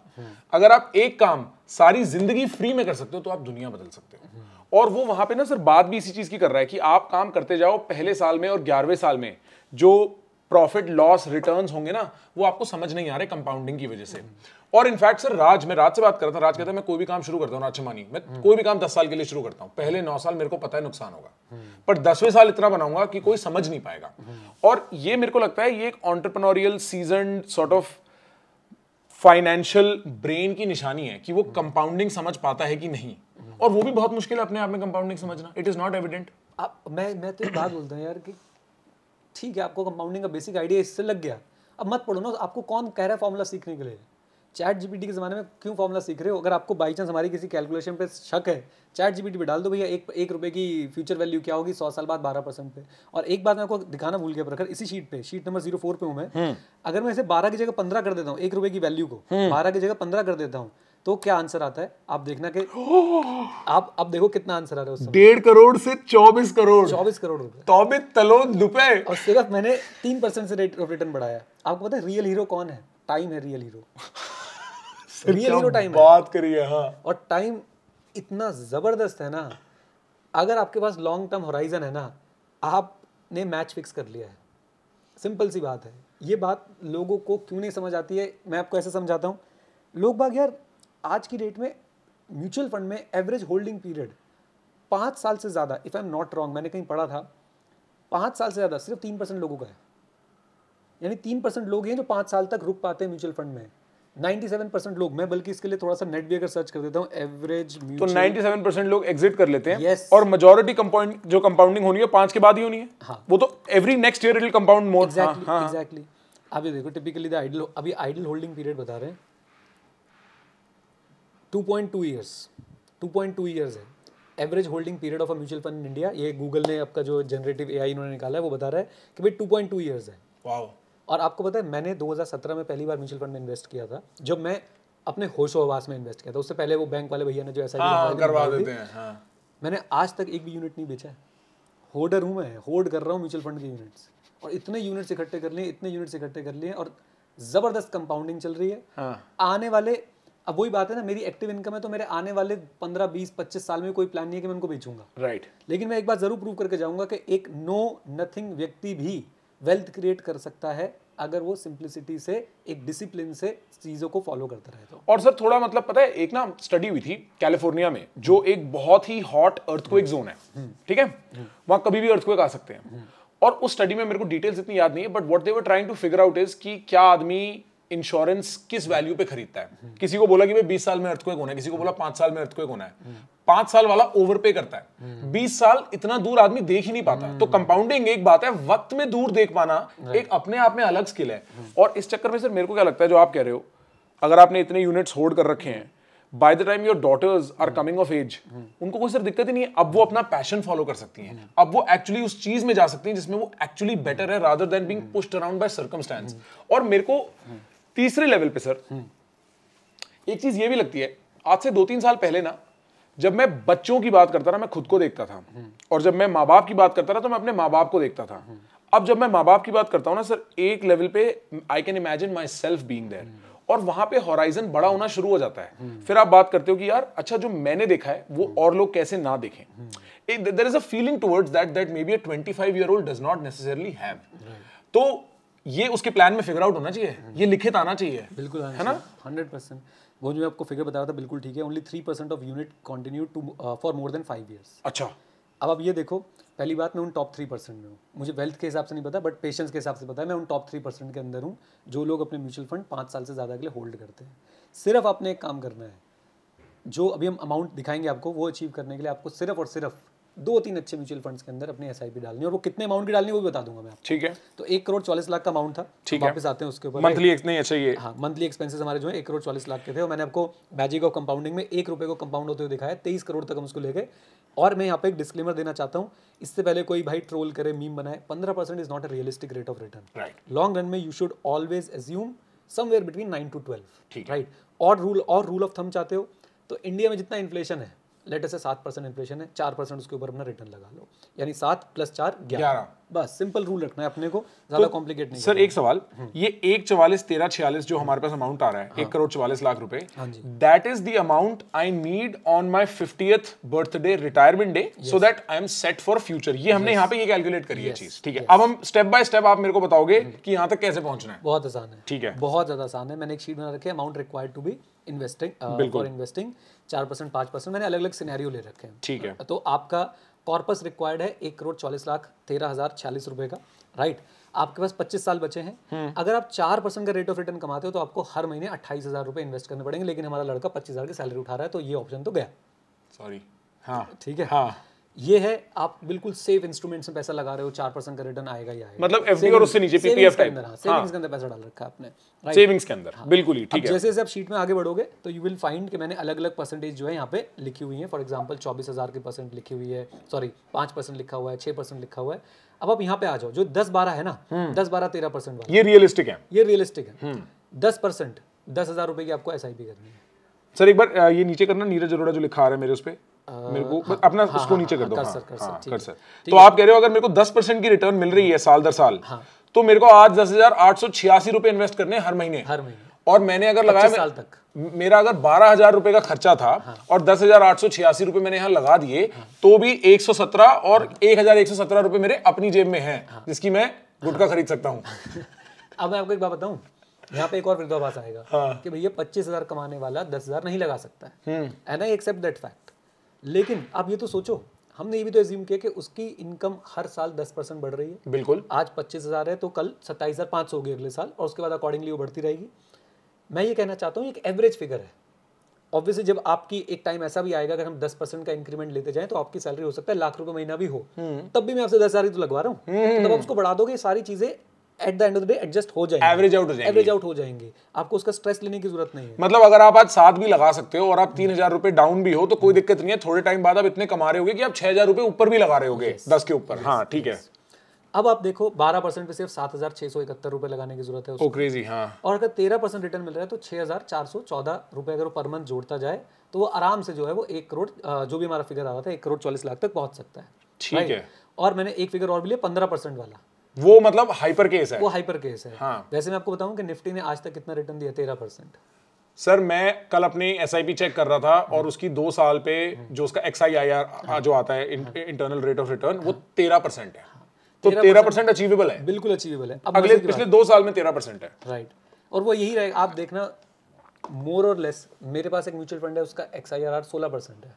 S1: अगर आप एक काम सारी जिंदगी फ्री में कर सकते हो तो आप दुनिया बदल सकते हो और वो वहां पे ना सर बात भी इसी चीज की कर रहा है कि आप काम करते जाओ पहले साल में और ग्यारहवें साल में जो प्रॉफिट लॉस रिटर्न होंगे ना वो आपको समझ नहीं आ रहे कंपाउंडिंग की वजह से और इनफैक्ट सर राज मैं राज से बात करता था राज कहता है मैं कोई भी काम शुरू करता हूँ राज मानी मैं हम्म। कोई भी काम दस साल के लिए शुरू करता हूँ पहले नौ साल मेरे को पता है नुकसान होगा हम्म। पर दसवें साल इतना बनाऊंगा कि कोई समझ नहीं पाएगा हम्म। और ये मेरे को लगता है ये एक entrepreneurial season sort of financial brain की निशानी है कि वो कंपाउंडिंग
S2: समझ पाता है कि नहीं और वो भी बहुत मुश्किल है अपने आप में कंपाउंडिंग समझना इट इज नॉट एविडेंट मैं मैं तो एक बात बोलता हूँ यार कि ठीक है आपको कंपाउंडिंग का बेसिक आइडिया इससे लग गया अब मत पढ़ो ना आपको कौन कह रहा है फॉर्मूला सीखने के लिए चैट जीपीटी के ज़माने में क्यों फॉर्मूला सीख रहे हो अगर आपको बाई चांस हमारी किसी कैलकुलेशन पे शक है चैट जीपीटी पे डाल दो भैया एक एक रुपये की फ्यूचर वैल्यू क्या होगी सौ साल बाद बारह परसेंट पे और एक बात मैं आपको दिखाना भूल गया प्रखर इसी शीट पे शीट नंबर जीरो फोर पे हूँ मैं हम्म। अगर मैं इसे बारह की जगह पंद्रह कर देता हूँ एक रुपये की वैल्यू को हम्म। बारह की जगह पंद्रह कर देता हूँ तो क्या आंसर आता है आप देखना कि (gasps) आप अब देखो कितना आंसर आ रहा है डेढ़ करोड़ से चौबीस करोड़ चौबीस करोड़ रुपए तौबे तलो रुपए और सिर्फ मैंने तीन परसेंट से रेट ऑफ रिटर्न बढ़ाया आपको पता है रियल हीरो कौन है टाइम है real hero real hero time
S1: बात करिए हाँ
S2: और टाइम इतना जबरदस्त है ना अगर आपके पास लॉन्ग टर्म होराइजन है ना आपने मैच फिक्स कर लिया है सिंपल सी बात है ये बात लोगों को क्यों नहीं समझ आती है मैं आपको ऐसे समझाता हूँ लोग बाग यार आज की डेट में म्यूचुअल फंड में एवरेज होल्डिंग पीरियड पाँच साल से ज़्यादा if I am not wrong मैंने कहीं पढ़ा था पाँच साल से ज़्यादा सिर्फ तीन परसेंट लोगों का है यानी तीन परसेंट लोग हैं जो पाँच साल तक रुक पाते हैं म्यूचुअल फंड में नाइन्टी सेवन परसेंट लोग मैं बल्कि इसके लिए थोड़ा सा नेट भी अगर सर्च कर देता हूँ एवरेज तो नाइन्टी सेवन परसेंट लोग एग्जिट कर लेते हैं yes. और मेजोरिटी कंपाउंड जो कंपाउंडिंग होनी है
S1: पांच के बाद ही होनी है हाँ. वो तो every next year
S2: it compound more exactly अभी देखो टिपिकली द आइडल अभी आइडल होल्डिंग पीरियड बता रहे हैं two point two years two point two years है average holding period of a mutual fund in India ये गूगल ने आपका जो जनरेटिव ए इन्होंने निकाला है वो बता रहा है कि भाई टू पॉइंट टू ईयर्स है वाओ और आपको पता है मैंने 2017 में पहली बार म्यूचुअल फंड में इन्वेस्ट किया था जब मैं अपने होशो आवास में इन्वेस्ट किया था उससे पहले वो बैंक वाले भैया ने जो ऐसा हाँ, करवा देते हैं हाँ. मैंने आज तक एक भी यूनिट नहीं बेचा है होल्डर हूँ मैं होल्ड कर रहा हूँ म्यूचुअल फंड के यूनिट्स और इतने यूनिट्स इकट्ठे कर लिए इतने यूनिट्स इकट्ठे कर लिए और ज़बरदस्त कंपाउंडिंग चल रही है हाँ. आने वाले अब वही बात है ना मेरी एक्टिव इनकम है तो मेरे आने वाले पंद्रह बीस पच्चीस साल में कोई प्लान नहीं है कि मैं उनको बेचूंगा राइट right. लेकिन मैं एक बात जरूर प्रूव करके जाऊंगा कि एक नो नथिंग व्यक्ति भी वेल्थ क्रिएट कर सकता है अगर वो सिंप्लिसिटी से एक डिसिप्लिन से चीजों को फॉलो करता रहे तो और सर थोड़ा मतलब पता है एक ना स्टडी हुई थी
S1: कैलिफोर्निया में जो एक बहुत ही हॉट अर्थक्वेक जोन है हम्म। ठीक है हम्म। वहां कभी भी अर्थक्वेक आ सकते हैं हम्म। और उस स्टडी में मेरे को डिटेल्स इतनी याद नहीं है but what they're trying to figure out is कि क्या आदमी इंश्योरेंस किस वैल्यू पे खरीदता है किसी को बोला कि भाई 20 साल में अर्थक्वेक होना है किसी को बोला पांच साल में अर्थक्वेक होना है पांच साल वाला ओवर पे करता है बीस साल इतना दूर आदमी देख ही नहीं पाता तो कंपाउंडिंग हम्म। एक बात है वक्त में दूर देख पाना एक अपने आप में अलग स्किल है हम्म। और इस चक्कर में सर मेरे को क्या लगता है जो आप कह रहे हो अगर आपने इतने यूनिट्स होल्ड कर रखे हैं by the time your daughters are coming of age उनको कोई सर दिक्कत ही नहीं है अब वो अपना पैशन फॉलो कर सकती हैं हम्म। अब वो एक्चुअली उस चीज में जा सकती हैं जिसमें वो एक्चुअली बेटर है rather than being pushed around by circumstance और मेरे को तीसरे लेवल पे सर हम्म। एक चीज ये भी लगती है आज से दो तीन साल पहले ना जब मैं बच्चों की बात करता ना मैं खुद को देखता था हम्म। और जब मैं माँ बाप की बात करता ना तो मैं अपने माँ बाप को देखता था हम्म। अब जब मैं माँ बाप की बात करता हूँ ना सर एक लेवल पे I can imagine myself being there और वहां पे हॉराइजन बड़ा होना शुरू हो जाता है फिर आप बात करते हो कि यार अच्छा जो मैंने देखा है वो और लोग कैसे ना देखें there is a feeling towards that that may be a five year old does not necessarily have तो ये उसके प्लान में फिगर आउट होना चाहिए
S2: ये लिखित आना चाहिए बिल्कुल है ना हंड्रेड परसेंट वो जो मैं आपको फिगर बताया था बिल्कुल ठीक है only three percent of unit continue to for more than five years अच्छा अब आप ये देखो पहली बात मैं उन टॉप थ्री परसेंट में हूँ मुझे वेल्थ के हिसाब से नहीं पता बट पेशेंस के हिसाब से पता है मैं उन टॉप थ्री परसेंट के अंदर हूँ जो लोग अपने म्यूचुअल फंड पाँच साल से ज़्यादा के लिए होल्ड करते हैं सिर्फ आपने एक काम करना है जो अभी हम अमाउंट दिखाएंगे आपको वो अचीव करने के लिए आपको सिर्फ और सिर्फ दो तीन अच्छे म्यूचुअल फंड्स के अंदर अपने एस आई पी डालनी और वो कितने अमाउंट की डालनी वो भी बता दूंगा मैं ठीक है तो एक करोड़ चालीस लाख का अमाउंट था ठीक वापस आते हैं उसके ऊपर मंथली नहीं अच्छा ये हाँ मंथली एक्सपेंसेस हमारे जो है एक करोड़ चालीस लाख के थे और मैंने आपको मैजिक ऑफ कंपाउंडिंग में एक रुपये को कंपाउंड होते हुए दिखाया तेईस करोड़ तक हम उसको ले गए और मैं यहाँ पे एक डिस्क्लेमर देना चाहता हूँ इससे पहले कोई भाई ट्रोल करे मीम बनाए पंद्रह percent is not a realistic rate of return long run में you should always assume somewhere between nine to twelve right और रूल और रूल ऑफ थम चाहते हो तो इंडिया में जितना इन्फ्लेशन है लेटर से सात परसेंट इन्फ्लेशन है चार परसेंट उसके ऊपर अपना रिटर्न लगा लो यानी सात प्लस चार ग्यारह बस सिंपल रूल रखना है अपने को तो ज्यादा कॉम्प्लिकेट नहीं सर एक
S1: सवाल ये एक चवालीस तेरह छियालीस जो हमारे पास अमाउंट आ रहा है एक हाँ। करोड़ चवालीस लाख रुपए that is the amount I need on my fiftieth birthday retirement day so that I am set for future ये हमने यहाँ पे
S2: ये कैलकुलेट करी है चीज ठीक है अब हम स्टेप बाय स्टेप आप मेरे को बताओगे हम्म। की यहाँ तक कैसे पहुंचना है बहुत आसान है ठीक है बहुत ज्यादा आसान है मैंने एक शीट बना रखी है amount required to be investing for investing चार परसेंट पाँच परसेंट मैंने अलग अलग सिनेरियो ले रखे हैं ठीक है तो आपका कॉर्पस रिक्वायर्ड है एक करोड़ चालीस लाख तेरह हज़ार छियालीस रुपए का राइट आपके पास पच्चीस साल बचे हैं हम्म। अगर आप चार परसेंट का रेट ऑफ रिटर्न कमाते हो तो आपको हर महीने अट्ठाईस हज़ार रुपए इन्वेस्ट करने पड़ेंगे लेकिन हमारा लड़का पच्चीस हज़ार की सैलरी उठा रहा है तो ये ऑप्शन तो गया सॉरी हाँ ठीक है हाँ ये है आप बिल्कुल सेफ इंस्ट्रूमेंट में पैसा लगा रहे हो चार परसेंट का रिटर्न आएगा ही आएगा मतलब एफडी और उससे नीचे पीपीएफ के अंदर हाँ, सेविंग्स हाँ। के अंदर पैसा डाल रखा है आपने सेविंग्स के अंदर हाँ, बिल्कुल ही ठीक है जैसे जैसे आप शीट में आगे बढ़ोगे तो यू विल फाइंड कि मैंने अलग अलग परसेंटेज जो है यहाँ पे लिखी हुई है फॉर एग्जाम्पल चौबीस हजार की परसेंट लिखी हुई है सॉरी पांच परसेंट लिखा हुआ है छह परसेंट लिखा हुआ है अब आप यहाँ पे आ जाओ जो दस बारह है ना हम्म। दस बारह तेरह परसेंट ये रियलिस्टिक है ये रियलिस्टिक है हम्म। दस परसेंट दस हजार रुपए की आपको एस करनी है
S1: सर एक बार ये नीचे करना नीरज अरोड़ा जो लिखा रहा है मेरे उस पर
S2: मेरे को हाँ, अपना हाँ, उसको हाँ, नीचे कर हाँ, दो कर कर हाँ, सर, कर सर। तो आप कह रहे हो अगर
S1: मेरे को दस परसेंट की रिटर्न मिल रही है साल दर साल तो मेरे को आज दस हजार आठ सौ छियासी रुपए इन्वेस्ट करने हर महीने हर महीने और मैंने अगर लगाया साल तक मेरा अगर बारह हजार रुपए का खर्चा था हाँ। और दस हजार आठ सौ छियासी रुपए मैंने यहाँ लगा दिए हाँ। तो भी एक सौ सत्रह और एक हजार एक सौ सत्रह रुपए मेरे अपनी जेब में है हाँ। जिसकी मैं गुटखा खरीद सकता हूँ
S2: (laughs) अब मैं आपको एक बात बताऊँ यहाँ पे एक और विरोधाभास आएगा हाँ। कि भैया पच्चीस हजार कमाने वाला दस हजार नहीं लगा सकता है हम्म। ना एक्सेप्ट दैट फैक्ट लेकिन आप ये तो सोचो हमने ये भी तो एज्यूम किया कि उसकी इनकम हर साल दस परसेंट बढ़ रही है बिल्कुल आज पच्चीस हज़ार है तो कल सत्ताईस हज़ार पाँच सौ होगी अगले साल और उसके बाद अकॉर्डिंगली वो बढ़ती रहेगी मैं ये कहना चाहता हूँ एक एवरेज फिगर है ऑब्वियसली जब आपकी एक टाइम ऐसा भी आएगा अगर हम दस परसेंट का इंक्रीमेंट लेते जाएं तो आपकी सैलरी हो सकता है लाख रुपए महीना भी हो हम्म। तब भी मैं आपसे दस हज़ार ही तो लगवा रहा हूँ हम्म। तो तब आप उसको बढ़ा दोगे सारी चीज़ें at the end of the day adjust हो जाएंगे एवरेज आउट हो जाएंगे एवरेज आउट हो जाएंगे आपको उसका स्ट्रेस लेने की जरूरत नहीं है
S1: मतलब अगर आप आज सात भी लगा सकते हो और आप तीन हजार रुपए डाउन भी हो तो कोई दिक्कत नहीं है थोड़े टाइम बाद आप इतने कमा रहे हो कि आप छह हजार रुपए ऊपर भी लगा रहे हो yes. दस के ऊपर हाँ ठीक है
S2: अब आप देखो 12 परसेंट पे सिर्फ सात हजार छह सौ इकहत्तर रुपए लगाने की जरूरत है उसको। oh, crazy, हाँ और अगर 13 परसेंट रिटर्न मिल रहा है तो छह हजार चार सौ चौदह रुपए अगर वो पर मंथ जोड़ता जाए तो वो आराम से जो है वो एक करोड़ जो भी हमारा फिगर आ रहा था एक करोड़ चालीस लाख तक पहुंच सकता है ठीक है और मैंने एक फिगर और भी लिया पंद्रह परसेंट वाला
S1: वो मतलब हाइपर केस है वो
S2: हाइपर केस है हाँ। वैसे मैं आपको बताऊं कि निफ्टी ने आज तक कितना रिटर्न दिया तेरह परसेंट
S1: सर मैं कल अपनी एस चेक कर रहा था हम्म। और उसकी दो साल पे हम्म। जो उसका एक्स आई आई आर जो आता है इंटरनल रेट ऑफ रिटर्न वो हाँ। तेरह परसेंट है हाँ।
S2: तो तेरह परसेंट अचीवेबल है बिल्कुल अचीवेबल है अब अगले पिछले दो साल में तेरह परसेंट है राइट और वो यही रहेगा आप देखना मोर और लेस मेरे पास एक म्यूचुअल फंड है उसका एक्स आई आर आर सोलह परसेंट है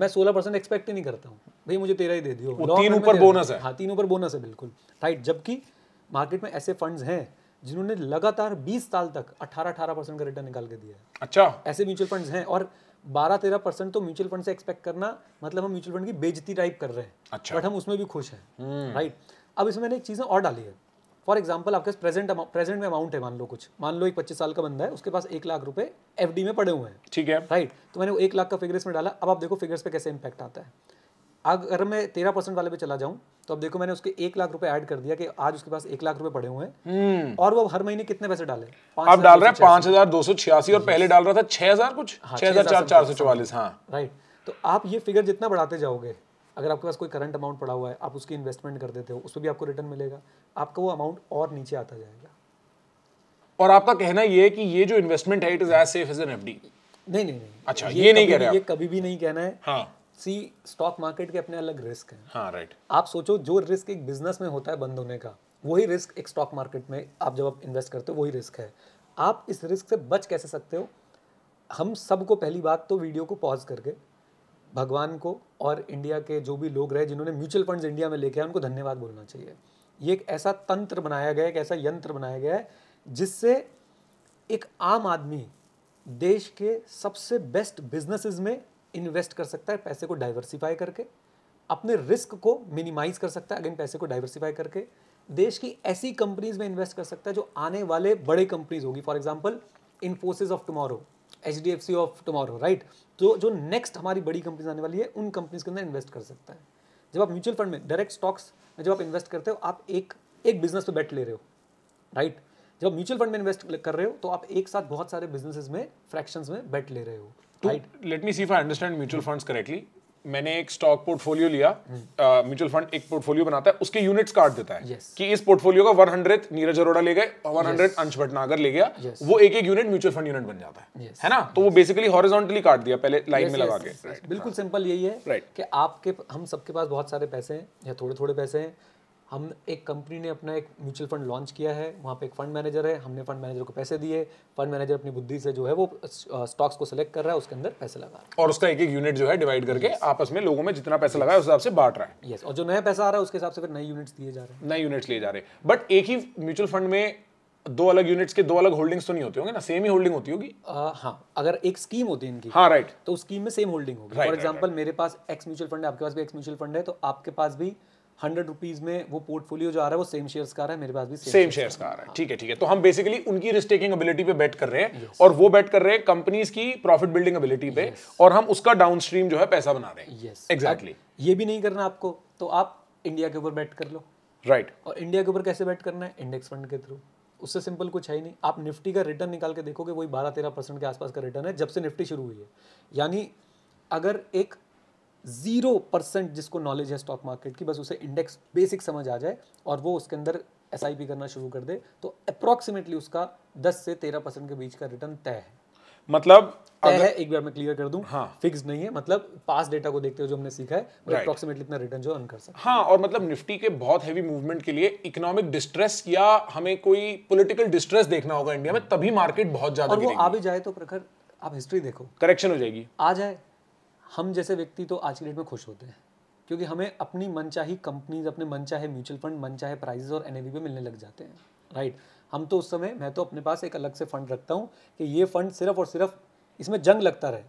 S2: मैं सोलह परसेंट एक्सपेक्ट ही नहीं करता हूँ भाई मुझे तेरह ही दे दियो तीन ऊपर बोनस है हाँ तीन ऊपर बोनस है बिल्कुल राइट जबकि मार्केट में ऐसे फंड्स हैं जिन्होंने लगातार 20 साल तक 18-18 परसेंट का रिटर्न निकाल के दिया है अच्छा ऐसे म्यूचुअल फंड्स हैं और 12-13 परसेंट तो म्यूचुअल फंड से एक्सपेक्ट करना मतलब हम म्यूचुअल फंड की बेजती टाइप कर रहे हैं अच्छा बट हम उसमें भी खुश हैं राइट हम्म। अब इसमें मैंने एक चीज़ और डाली है फॉर एग्जाम्पल आपके प्रेजेंट प्रेजेंट में अमाउंट है मान लो कुछ मान लो एक पच्चीस साल का बंदा है उसके पास एक लाख रुपए एफ में पड़े हुए हैं ठीक है राइट तो मैंने वो एक लाख का फिगर इसमें डाला अब आप देखो फिगर्स पे कैसे इम्पैक्ट आता है अगर मैं तेरह परसेंट वाले पे चला जाऊं तो अब देखो मैंने उसके एक लाख रुपए ऐड कर दिया कि आज उसके पास एक लाख रुपए पड़े हुए हैं हम्म। और वो हर महीने कितने पैसे डाले आप डाल रहा है पांच हजार
S1: दो सौ छियासी और पहले डाल रहा था छह हजार कुछ हाँ, छह हजार चार चार सौ चौवालीस हाँ
S2: राइट तो आप ये फिगर जितना बढ़ाते जाओगे अगर आपके पास कोई करंट अमाउंट पड़ा हुआ है आप उसकी इन्वेस्टमेंट कर देते हो उस पर भी आपको रिटर्न मिलेगा आपका वो अमाउंट और नीचे आता जाएगा और
S1: आपका कहना ये है कि ये जो इन्वेस्टमेंट है it is as safe as an F नहीं नहीं नहीं अच्छा ये, ये नहीं कह रहे ये
S2: कभी भी नहीं कहना है हाँ सी स्टॉक मार्केट के अपने अलग रिस्क हैं हाँ राइट आप सोचो जो रिस्क एक बिजनेस में होता है बंद होने का वही रिस्क एक स्टॉक मार्केट में आप जब आप इन्वेस्ट करते हो वही रिस्क है आप इस रिस्क से बच कैसे सकते हो हम सबको पहली बात तो वीडियो को पॉज करके भगवान को और इंडिया के जो भी लोग रहे जिन्होंने म्यूचुअल फंड्स इंडिया में लेके आए उनको धन्यवाद बोलना चाहिए ये एक ऐसा तंत्र बनाया गया है एक ऐसा यंत्र बनाया गया है जिससे एक आम आदमी देश के सबसे बेस्ट बिजनेसेस में इन्वेस्ट कर सकता है पैसे को डाइवर्सिफाई करके अपने रिस्क को मिनिमाइज कर सकता है अगेन पैसे को डाइवर्सिफाई करके देश की ऐसी कंपनीज में इन्वेस्ट कर सकता है जो आने वाले बड़े कंपनीज होगी for example Infosys of tomorrow H D F C of tomorrow right तो जो नेक्स्ट हमारी बड़ी कंपनीज आने वाली है उन कंपनीज के अंदर इन्वेस्ट कर सकता है जब आप म्यूचुअल फंड में डायरेक्ट स्टॉक्स में जब आप इन्वेस्ट करते हो आप एक एक बिजनेस पे बैट ले रहे हो राइट right? जब म्यूचुअल फंड में इन्वेस्ट कर रहे हो तो आप एक साथ बहुत सारे बिजनेसेस में फ्रैक्शंस में बैट ले रहे हो right let me see if I
S1: understand mutual funds correctly मैंने एक स्टॉक पोर्टफोलियो लिया म्यूचुअल हम्म। फंड एक पोर्टफोलियो बनाता है उसके यूनिट्स काट देता है yes. कि इस पोर्टफोलियो का 100 नीरज अरोड़ा ले गए और 100 yes. अंश भटनागर ले गया yes. वो एक एक यूनिट म्यूचुअल फंड यूनिट बन जाता है yes. है ना तो वो बेसिकली हॉरिजॉन्टली काट दिया पहले लाइन yes, में लगा yes, के yes, right. बिल्कुल
S2: सिंपल यही है right. कि आपके हम सबके पास बहुत सारे पैसे हैं या थोड़े थोड़े पैसे हैं हम एक कंपनी ने अपना एक म्यूचुअल फंड लॉन्च किया है वहाँ पे एक फंड मैनेजर है हमने फंड मैनेजर को पैसे दिए फंड मैनेजर अपनी बुद्धि से जो है वो स्टॉक्स को सिलेक्ट कर रहा है उसके अंदर पैसे लगा रहा है
S1: और उसका एक एक यूनिट जो है डिवाइड करके yes. आपस में लोगों में जितना पैसा लगा है उस हिसाब से बांट रहा है
S2: यस yes. और जो नया पैसा आ रहा है उसके हिसाब से फिर नए यूनिट्स दिए जा
S1: रहे हैं नए यूनिट्स लिए जा रहे हैं बट एक ही म्यूचुअल फंड में दो अलग यूनिट्स के दो अलग
S2: होल्डिंग्स तो नहीं होते होंगे ना सेम ही होल्डिंग होती होगी हाँ अगर एक स्कीम होती है इनकी हाँ राइट तो स्कीम में सेम होल्डिंग होगी फॉर एग्जांपल मेरे पास एक्स म्यूचुअल फंड है आपके पास भी एक्स म्यूचुअल फंड है तो आपके पास भी हंड्रेड रुपीज में वो पोर्टफोलियो जो आ रहा है वो सेम शेयर्स का आ रहा है मेरे पास भी सेम शेयर्स का आ रहा है हाँ। ठीक
S1: है ठीक है तो हम बेसिकली उनकी रिस्क टेकिंग एबिलिटी पे बेट कर रहे हैं yes. और वो बेट कर रहे हैं कंपनीज की प्रॉफिट बिल्डिंग एबिलिटी पे yes. और हम उसका स्ट्रीम जो है पैसा बना रहे हैं यस एग्जैक्टली
S2: ये भी नहीं करना आपको तो आप इंडिया के ऊपर बैट कर लो राइट right. और इंडिया के ऊपर कैसे बैट करना है इंडेक्स फंड के थ्रू उससे सिंपल कुछ है ही नहीं आप निफ्टी का रिटर्न निकाल के देखोगे वही बारह तेरह परसेंट के आसपास का रिटर्न है जब से निफ्टी शुरू हुई है यानी अगर एक ज़ीरो परसेंट जिसको नॉलेज है स्टॉक मार्केट की बस उसे इंडेक्स बेसिक समझ आ जाए और वो उसके अंदर एस करना शुरू कर दे तो अप्रॉक्सीमेटली उसका दस से तेरह परसेंट के बीच का रिटर्न तय है मतलब तय अगर... है एक बार मैं क्लियर कर दूं हाँ फिक्स नहीं है मतलब पास डेटा को देखते हुए जो हमने सीखा है अप्रोक्सीमेटली इतना रिटर्न जो अर्न कर सकते हाँ और मतलब निफ्टी के
S1: बहुत हैवी मूवमेंट के लिए इकोनॉमिक डिस्ट्रेस या हमें कोई पॉलिटिकल डिस्ट्रेस देखना होगा इंडिया में तभी मार्केट बहुत ज्यादा और वो आ
S2: भी जाए तो प्रखर आप हिस्ट्री देखो
S1: करेक्शन हो जाएगी
S2: आ जाए हम जैसे व्यक्ति तो आज के डेट में खुश होते हैं क्योंकि हमें अपनी मनचाही कंपनीज अपने मन चाहे म्यूचुअल फंड मन चाहे प्राइजेस और एन पे मिलने लग जाते हैं राइट हम तो उस समय मैं तो अपने पास एक अलग से फ़ंड रखता हूँ कि ये फ़ंड सिर्फ और सिर्फ इसमें जंग लगता रहे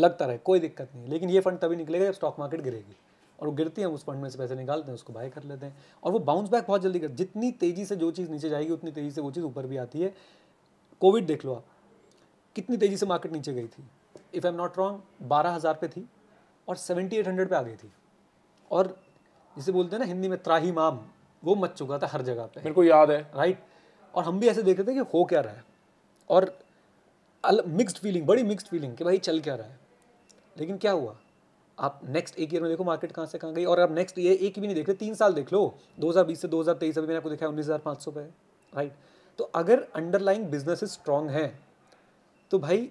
S2: लगता रहे कोई दिक्कत नहीं लेकिन ये फंड तभी निकलेगा जब स्टॉक मार्केट गिरेगी और वो गिरती है उस फंड में से पैसे निकालते हैं उसको बाय कर लेते हैं और वो बाउंस बैक बहुत जल्दी कर जितनी तेज़ी से जो चीज़ नीचे जाएगी उतनी तेज़ी से वो चीज़ ऊपर भी आती है कोविड देख लो आप कितनी तेज़ी से मार्केट नीचे गई थी if I am not wrong बारह हज़ार पे थी और सेवेंटी एट हंड्रेड पर आ गई थी और जिसे बोलते हैं ना हिंदी में त्राही माम वो मच चुका था हर जगह पे मेरे को याद है राइट और हम भी ऐसे देख रहे थे कि हो क्या रहा है और मिक्स्ड फीलिंग बड़ी मिक्स्ड फीलिंग कि भाई चल क्या रहा है लेकिन क्या हुआ आप नेक्स्ट एक ईयर में देखो मार्केट कहाँ से कहाँ गई और आप नेक्स्ट ईयर एक ही भी नहीं देख रहे तीन साल देख लो दो से दो अभी मैंने आपको देखा उन्नीस हज़ार पाँच सौ पे राइट तो अगर अंडरलाइंग बिजनेस स्ट्रांग हैं तो भाई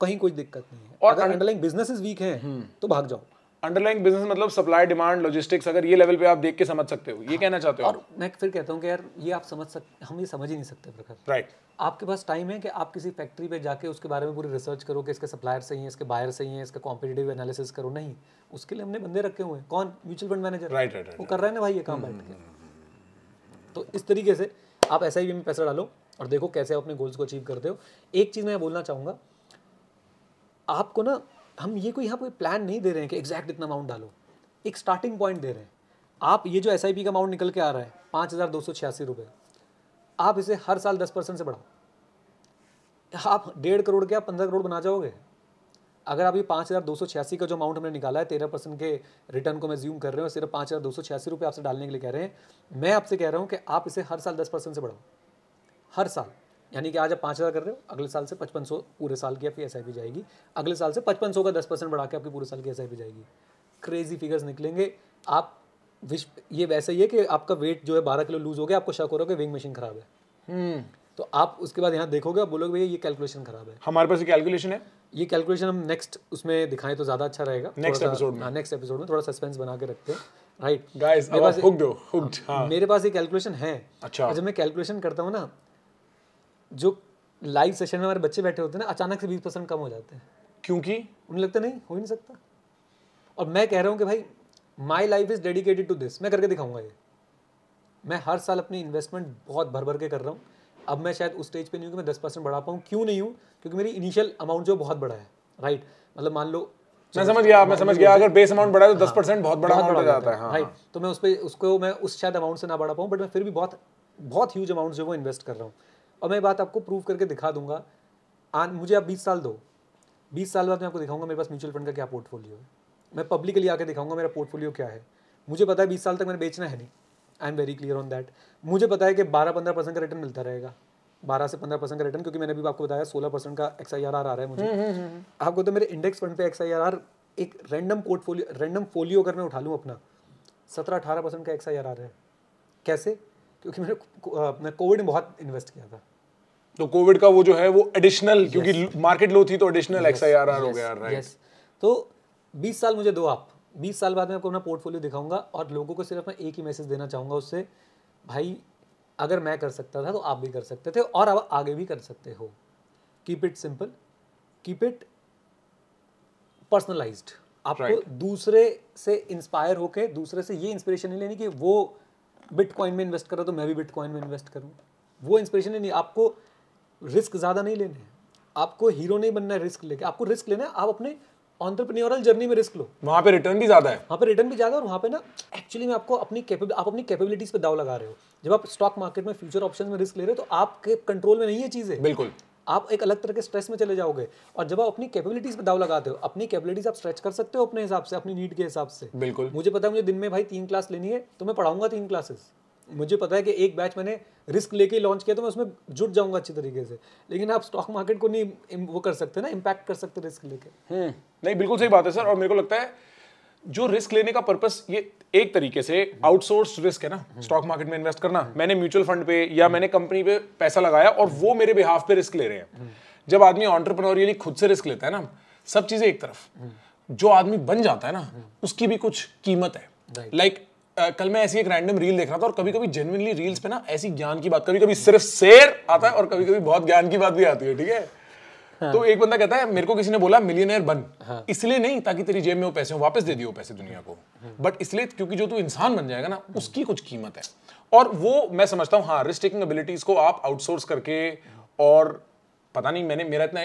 S2: कहीं कोई दिक्कत नहीं है और अगर अंडरलाइंग बिजनेस वीक है तो भाग जाओ
S1: अंडरलाइंग बिजनेस मतलब सप्लाई डिमांड लॉजिस्टिक्स अगर ये लेवल पे आप देख के समझ सकते हो ये हाँ, कहना चाहते हो और
S2: मैं फिर कहता हूँ कि यार ये आप समझ सकते हम ये समझ ही नहीं सकते प्रखर राइट right. आपके पास टाइम है कि आप किसी फैक्ट्री पे जाके उसके बारे में पूरी रिसर्च करो कि इसके सप्लायर सही है इसके बायर सही है इसका कॉम्पिटेटिव एनालिसिस करो नहीं उसके लिए हमने बंदे रखे हुए हैं कौन mutual fund manager right right वो कर रहे हैं ना भाई ये काम हम्म, बैठ के हम्म, हम्म, तो इस तरीके से आप एस में पैसा डालो और देखो कैसे आप अपने गोल्स को अचीव करते हो एक चीज़ मैं बोलना चाहूँगा आपको ना हम ये कोई यहाँ कोई प्लान नहीं दे रहे हैं कि एग्जैक्ट इतना अमाउंट डालो एक स्टार्टिंग पॉइंट दे रहे हैं आप ये जो एस का अमाउंट निकल के आ रहा है पाँच हज़ार दो सौ छियासी रुपये आप इसे हर साल दस परसेंट से बढ़ाओ आप डेढ़ करोड़ के आप पंद्रह करोड़ बना जाओगे अगर आप ये पाँच हज़ार दो सौ छियासी का जो अमाउंट हमने निकाला है तेरह परसेंट के रिटर्न को मैं ज्यूम कर रहे हैं सिर्फ पाँच हज़ार दो सौ छियासी रुपये आपसे डालने के लिए कह रहे हैं मैं आपसे कह रहा हूँ कि आप इसे हर साल दस परसेंट से बढ़ाओ हर साल यानी कि आज आप पाँच हज़ार कर रहे हो अगले साल से पचपन सौ पूरे साल की आपकी एस जाएगी अगले साल से पचपन सौ का दस परसेंट बढ़ा के आपकी पूरे साल की एस जाएगी क्रेजी फिगर्स निकलेंगे आप विश ये वैसे ही है कि आपका वेट जो है बारह किलो लूज हो गया आपको शक हो रहा है कि विंग मशीन खराब है हम्म। तो आप उसके बाद यहाँ देखोगे आप बोलोगे भैया ये कैलकुलेशन खराब है हमारे पास ये कैलकुलेशन है ये कैलकुलेशन हम नेक्स्ट उसमें दिखाएं तो ज़्यादा अच्छा रहेगा नेक्स्ट एपिसोड में नेक्स्ट हाँ, एपिसोड में थोड़ा सस्पेंस बना के रखते हैं राइट गाइस मेरे हुक्ड हो हुक्ड हाँ। हाँ। मेरे पास ये कैलकुलेशन है अच्छा जब मैं कैलकुलेशन करता हूँ ना जो लाइव सेशन में हमारे बच्चे बैठे होते हैं ना अचानक से बीस परसेंट कम हो जाते हैं क्योंकि उन्हें लगता नहीं हो ही नहीं सकता और मैं कह रहा हूँ कि भाई my life is dedicated to this मैं करके दिखाऊंगा ये मैं हर साल अपनी इन्वेस्टमेंट बहुत भर भर के कर रहा हूँ अब मैं शायद उस स्टेज पे नहीं हूँ कि मैं दस परसेंट बढ़ा पाऊँ क्यों नहीं हूँ क्योंकि मेरी इनिशियल अमाउंट जो बहुत बड़ा है राइट मतलब मान लो मैं समझ गया मैं समझ गया अगर बेस अमाउंट बढ़ा है तो हाँ, दस परसेंट बहुत बड़ा अमाउंट हो जाता है राइट हाँ। तो मैं उस पर उसको मैं उस शायद अमाउंट से ना बढ़ा पाऊँ बट मैं फिर भी बहुत बहुत ह्यूज अमाउंट जो वो इन्वेस्ट कर रहा हूँ और मैं बात आपको प्रूव करके दिखा दूंगा आन मुझे आप बीस साल दो बीस साल बाद मैं आपको दिखाऊंगा मेरे पास म्यूचुअल फंड का क्या पोर्टफोलियो है मैं पब्लिकली आके दिखाऊंगा मेरा पोर्टफोलियो क्या है मुझे पता है बीस साल तक मैंने बेचना है नहीं I am very clear on that मुझे पता है कि बारह पंद्रह परसेंट का रिटर्न मिलता रहेगा बारह से पंद्रह परसेंट का रिटर्न क्योंकि मैंने अभी आपको बताया सोलह परसेंट का एक्स आई आर आर आ रहा है मुझे हम्म, हम्म, हम्म। आपको तो मेरे इंडेक्स फंड पे एक्स आई आर आर एक रैंडम पोर्टफोलियो रैंडम फोलियो अगर मैं उठा लूँ अपना सत्रह अठारह परसेंट का एक्स आई आर आ रहा है कैसे क्योंकि मैंने कोविड में बहुत इन्वेस्ट किया था
S1: तो कोविड का वो जो है वो एडिशनल yes. क्योंकि मार्केट लो थी तो एडिशनल yes. आई yes. हो गया राइट yes.
S2: तो 20 साल मुझे दो आप 20 साल बाद मैं आपको अपना पोर्टफोलियो दिखाऊंगा और लोगों को सिर्फ मैं एक ही मैसेज देना चाहूंगा उससे भाई अगर मैं कर सकता था तो आप भी कर सकते थे और आप आगे भी कर सकते हो keep it simple keep it personalized आपको right. दूसरे से इंस्पायर होके दूसरे से ये इंस्पिरेशन नहीं लेनी कि वो बिटकॉइन में इन्वेस्ट करा तो मैं भी बिटकॉइन में इन्वेस्ट करूँ वो इंस्पिरेशन है नहीं आपको रिस्क ज़्यादा नहीं लेने हैं आपको हीरो नहीं बनना है रिस्क लेके आपको रिस्क लेना है आप अपने ऑन्टरप्रीनियोरल जर्नी में रिस्क लो
S1: वहाँ पे रिटर्न भी
S2: ज़्यादा है वहाँ पे रिटर्न भी ज़्यादा और वहाँ पे ना एक्चुअली में आपको अपनी आप अपनी कैपेबिलिटीज़ पे दाव लगा रहे हो जब आप स्टॉक मार्केट में फ्यूचर ऑप्शन में रिस्क ले रहे हो तो आपके कंट्रोल में नहीं है चीज़ें बिल्कुल आप एक अलग तरह के स्ट्रेस में चले जाओगे और जब आप अपनी कैपेबिलिटीज़ पर दाव लगाते हो अपनी कैपेबिलिटीज़ आप स्ट्रेच कर सकते हो अपने हिसाब से अपनी नीड के हिसाब से बिल्कुल मुझे पता है मुझे दिन में भाई तीन क्लास लेनी है तो मैं पढ़ाऊंगा तीन क्लासेस मुझे पता है कि एक बैच मैंने रिस्क लेके लॉन्च किया तो मैं उसमें जुट जाऊंगा अच्छी तरीके से लेकिन आप स्टॉक मार्केट को नहीं वो कर सकते ना इम्पैक्ट कर सकते रिस्क लेके हम्म, नहीं बिल्कुल
S1: सही बात है सर और मेरे को लगता है जो रिस्क लेने का पर्पस ये एक तरीके से आउटसोर्स रिस्क है ना स्टॉक मार्केट में इन्वेस्ट करना मैंने म्यूचुअल फंड पे या मैंने कंपनी पे पैसा लगाया और वो मेरे बिहाफ पे रिस्क ले रहे हैं जब आदमी ऑन्टरप्रनोरियली खुद से रिस्क लेता है ना सब चीजें एक तरफ जो आदमी बन जाता है ना उसकी भी कुछ कीमत है लाइक Uh, कल मैं ऐसी एक रैंडम रील देख रहा था और कभी कभी जेनुअनली रील्स पे ना ऐसी ज्ञान की बात कभी कभी सिर्फ शेर आता है और कभी कभी बहुत ज्ञान की बात भी आती है ठीक है हाँ। तो एक बंदा कहता है मेरे को किसी ने बोला मिलियनर बन हाँ। इसलिए नहीं ताकि तेरी जेब में वो पैसे वापस दे दियो पैसे दुनिया को बट हाँ। इसलिए क्योंकि जो तू इंसान बन जाएगा ना उसकी कुछ कीमत है और वो मैं समझता हूँ हाँ रिस्क टेकिंग एबिलिटीज को आप आउटसोर्स करके और पता नहीं मैंने मेरा इतना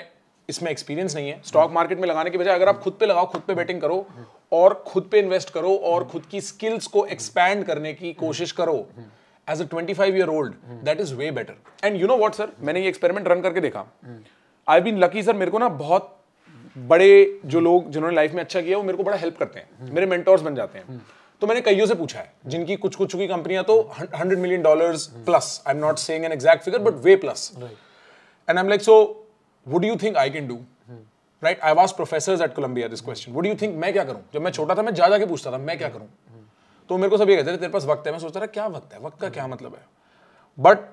S1: इसमें एक्सपीरियंस नहीं है स्टॉक मार्केट में लगाने के बजाय अगर आप खुद पे लगाओ खुद पे बैटिंग करो और खुद पे इन्वेस्ट करो और खुद की स्किल्स को एक्सपैंड करने की कोशिश करो as a twenty five year old that is way better and you know what sir मैंने ये एक्सपेरिमेंट रन करके देखा आई बीन लकी सर मेरे को ना बहुत बड़े जो हम्म। लोग जिन्होंने लाइफ में अच्छा किया वो मेरे को बड़ा हेल्प करते हैं हम्म। मेरे मेंटोर्स बन जाते हैं हम्म। तो मैंने कईयों से पूछा है जिनकी कुछ कुछ की कंपनियां तो hundred million dollar plus I am not saying an exact figure but way plus and I am like so would you think I can do right I was professor at Columbia this question would you think मैं क्या करूं जब मैं छोटा था मैं ज्यादा के पूछता था मैं क्या करूं तो मेरे को सब ये कहते थे तेरे पास वक्त है मैं सोचता था क्या वक्त है वक्त का क्या मतलब है बट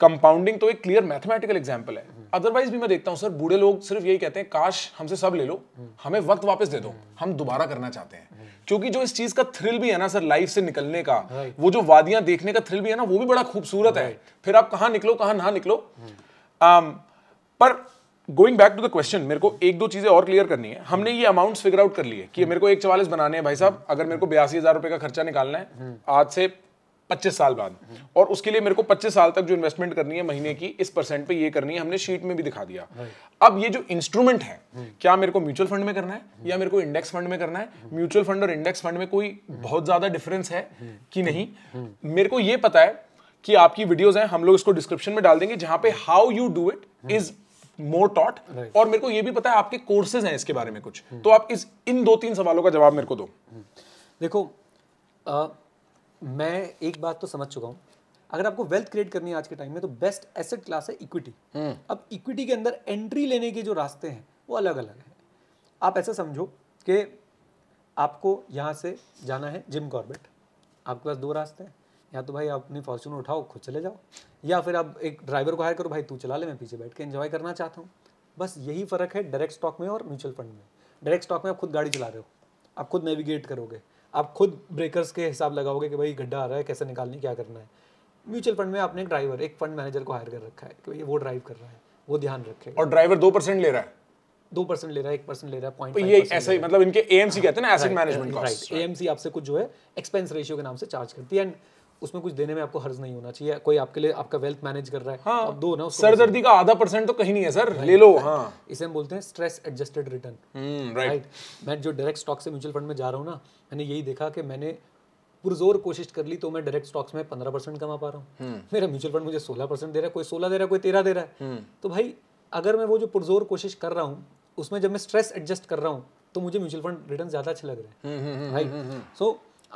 S1: कंपाउंडिंग तो एक क्लियर मैथमेटिकल एग्जाम्पल है अदरवाइज भी मैं देखता हूँ सर बूढ़े लोग सिर्फ यही कहते हैं काश हमसे सब ले लो हमें वक्त वापस दे दो हम दोबारा करना चाहते हैं क्योंकि जो इस चीज का थ्रिल भी है ना सर लाइफ से निकलने का वो जो वादियां देखने का थ्रिल भी है ना वो भी बड़ा खूबसूरत है फिर आप कहा निकलो कहा ना निकलो आम, um, पर going back to the question मेरे को एक दो चीजें और क्लियर करनी है हमने ये अमाउंट फिगर आउट कर लिए कि मेरे को एक चवालीस बनाने हैं भाई साहब अगर मेरे को बयासी हजार रुपए का खर्चा निकालना है आज से पच्चीस साल बाद और उसके लिए मेरे को पच्चीस साल तक जो इन्वेस्टमेंट करनी है महीने की इस परसेंट पे ये करनी है हमने शीट में भी दिखा दिया अब ये जो इंस्ट्रूमेंट है क्या मेरे को म्यूचुअल फंड में करना है या मेरे को इंडेक्स फंड में करना है म्यूचुअल फंड और इंडेक्स फंड में कोई बहुत ज्यादा डिफरेंस है कि नहीं मेरे को ये पता है कि आपकी वीडियोज हैं हम लोग इसको डिस्क्रिप्शन में डाल देंगे जहां पे how you do it is more taught और मेरे को ये भी पता है आपके कोर्सेज हैं इसके बारे में कुछ तो आप इस इन दो तीन सवालों का जवाब मेरे को दो
S2: देखो मैं एक बात तो समझ चुका हूँ अगर आपको वेल्थ क्रिएट करनी है आज के टाइम में तो बेस्ट एसेट क्लास है इक्विटी हम्म। अब इक्विटी के अंदर एंट्री लेने के जो रास्ते हैं वो अलग अलग हैं आप ऐसा समझो कि आपको यहाँ से जाना है जिम कॉर्बेट आपके पास दो रास्ते हैं या तो भाई आप अपनी फॉर्चून उठाओ खुद चले जाओ या फिर आप एक ड्राइवर को हायर करो भाई तू चला ले मैं पीछे बैठ के इन्जॉय करना चाहता हूँ बस यही फ़र्क है डायरेक्ट स्टॉक में और म्यूचुअल फंड में डायरेक्ट स्टॉक में आप खुद गाड़ी चला रहे हो आप खुद नेविगेट करोगे आप खुद ब्रेकर्स के हिसाब लगाओगे कि भाई गड्ढा आ रहा है कैसे निकालनी क्या करना है म्यूचुअल फंड में आपने एक ड्राइवर एक फंड मैनेजर को हायर कर रखा है कि वो ड्राइव कर रहा है वो ध्यान रखे और ड्राइवर दो परसेंट ले रहा है दो परसेंट ले रहा है एक परसेंट ले रहा है पॉइंट तो ये ऐसे मतलब इनके एएमसी कहते हैं ना एसेट मैनेजमेंट राइट एएमसी आपसे कुछ जो है एक्सपेंस रेशियो के नाम से चार्ज करती है एंड उसमें कुछ देने में आपको हर्ज नहीं होना चाहिए कोई आपके लिए आपका वेल्थ मैनेज कर रहा है हाँ, आप दो ना सरदर्दी का
S1: आधा परसेंट तो कहीं नहीं है सर ले लो हाँ
S2: इसे हम बोलते हैं स्ट्रेस एडजस्टेड रिटर्न राइट मैं जो डायरेक्ट स्टॉक से म्यूचुअल फंड में जा रहा हूँ ना मैंने यही देखा कि मैंने पुरजोर कोशिश कर ली तो मैं डायरेक्ट स्टॉक्स में पंद्रह परसेंट कमा पा रहा हूँ हम्म। मेरा म्यूचुअल फंड मुझे सोलह परसेंट दे रहा है कोई सोलह दे रहा है कोई तेरह दे रहा है हम्म। तो भाई अगर मैं वो जो पुरजोर कोशिश कर रहा हूँ उसमें जब मैं स्ट्रेस एडजस्ट कर रहा हूँ तो मुझे म्यूचुअल फंड रिटर्न ज़्यादा अच्छे लग रहे हैं राइट हम्म, सो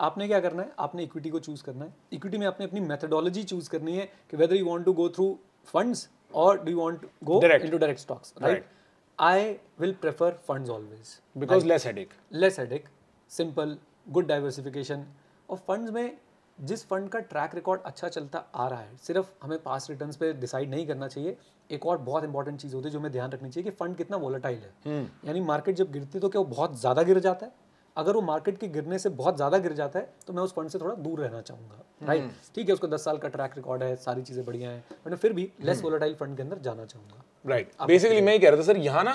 S2: आपने क्या करना है आपने इक्विटी को चूज़ करना है इक्विटी में आपने अपनी मेथडोलॉजी चूज़ करनी है कि whether you want to go through funds और do you want go into direct stocks right I will prefer fund always because less headache less headache simple good diversification और फंड्स में जिस फंड का ट्रैक रिकॉर्ड अच्छा चलता आ रहा है सिर्फ हमें पास रिटर्न्स पे डिसाइड नहीं करना चाहिए एक और बहुत इंपॉर्टेंट चीज़ होती है जो हमें ध्यान रखनी चाहिए कि फंड कितना वोलेटाइल है हम्म। यानी मार्केट जब गिरती है तो क्या वो बहुत ज़्यादा गिर जाता है अगर वो मार्केट के गिरने से बहुत ज़्यादा गिर जाता है तो मैं उस फंड से थोड़ा दूर रहना चाहूंगा राइट हम्म। ठीक है उसको दस साल का ट्रैक रिकॉर्ड है सारी चीज़ें बढ़िया है मैंने फिर भी लेस वोलाटाइल फंड के अंदर जाना चाहूंगा
S1: राइट बेसिकली मैं ये कह रहा था सर यहाँ ना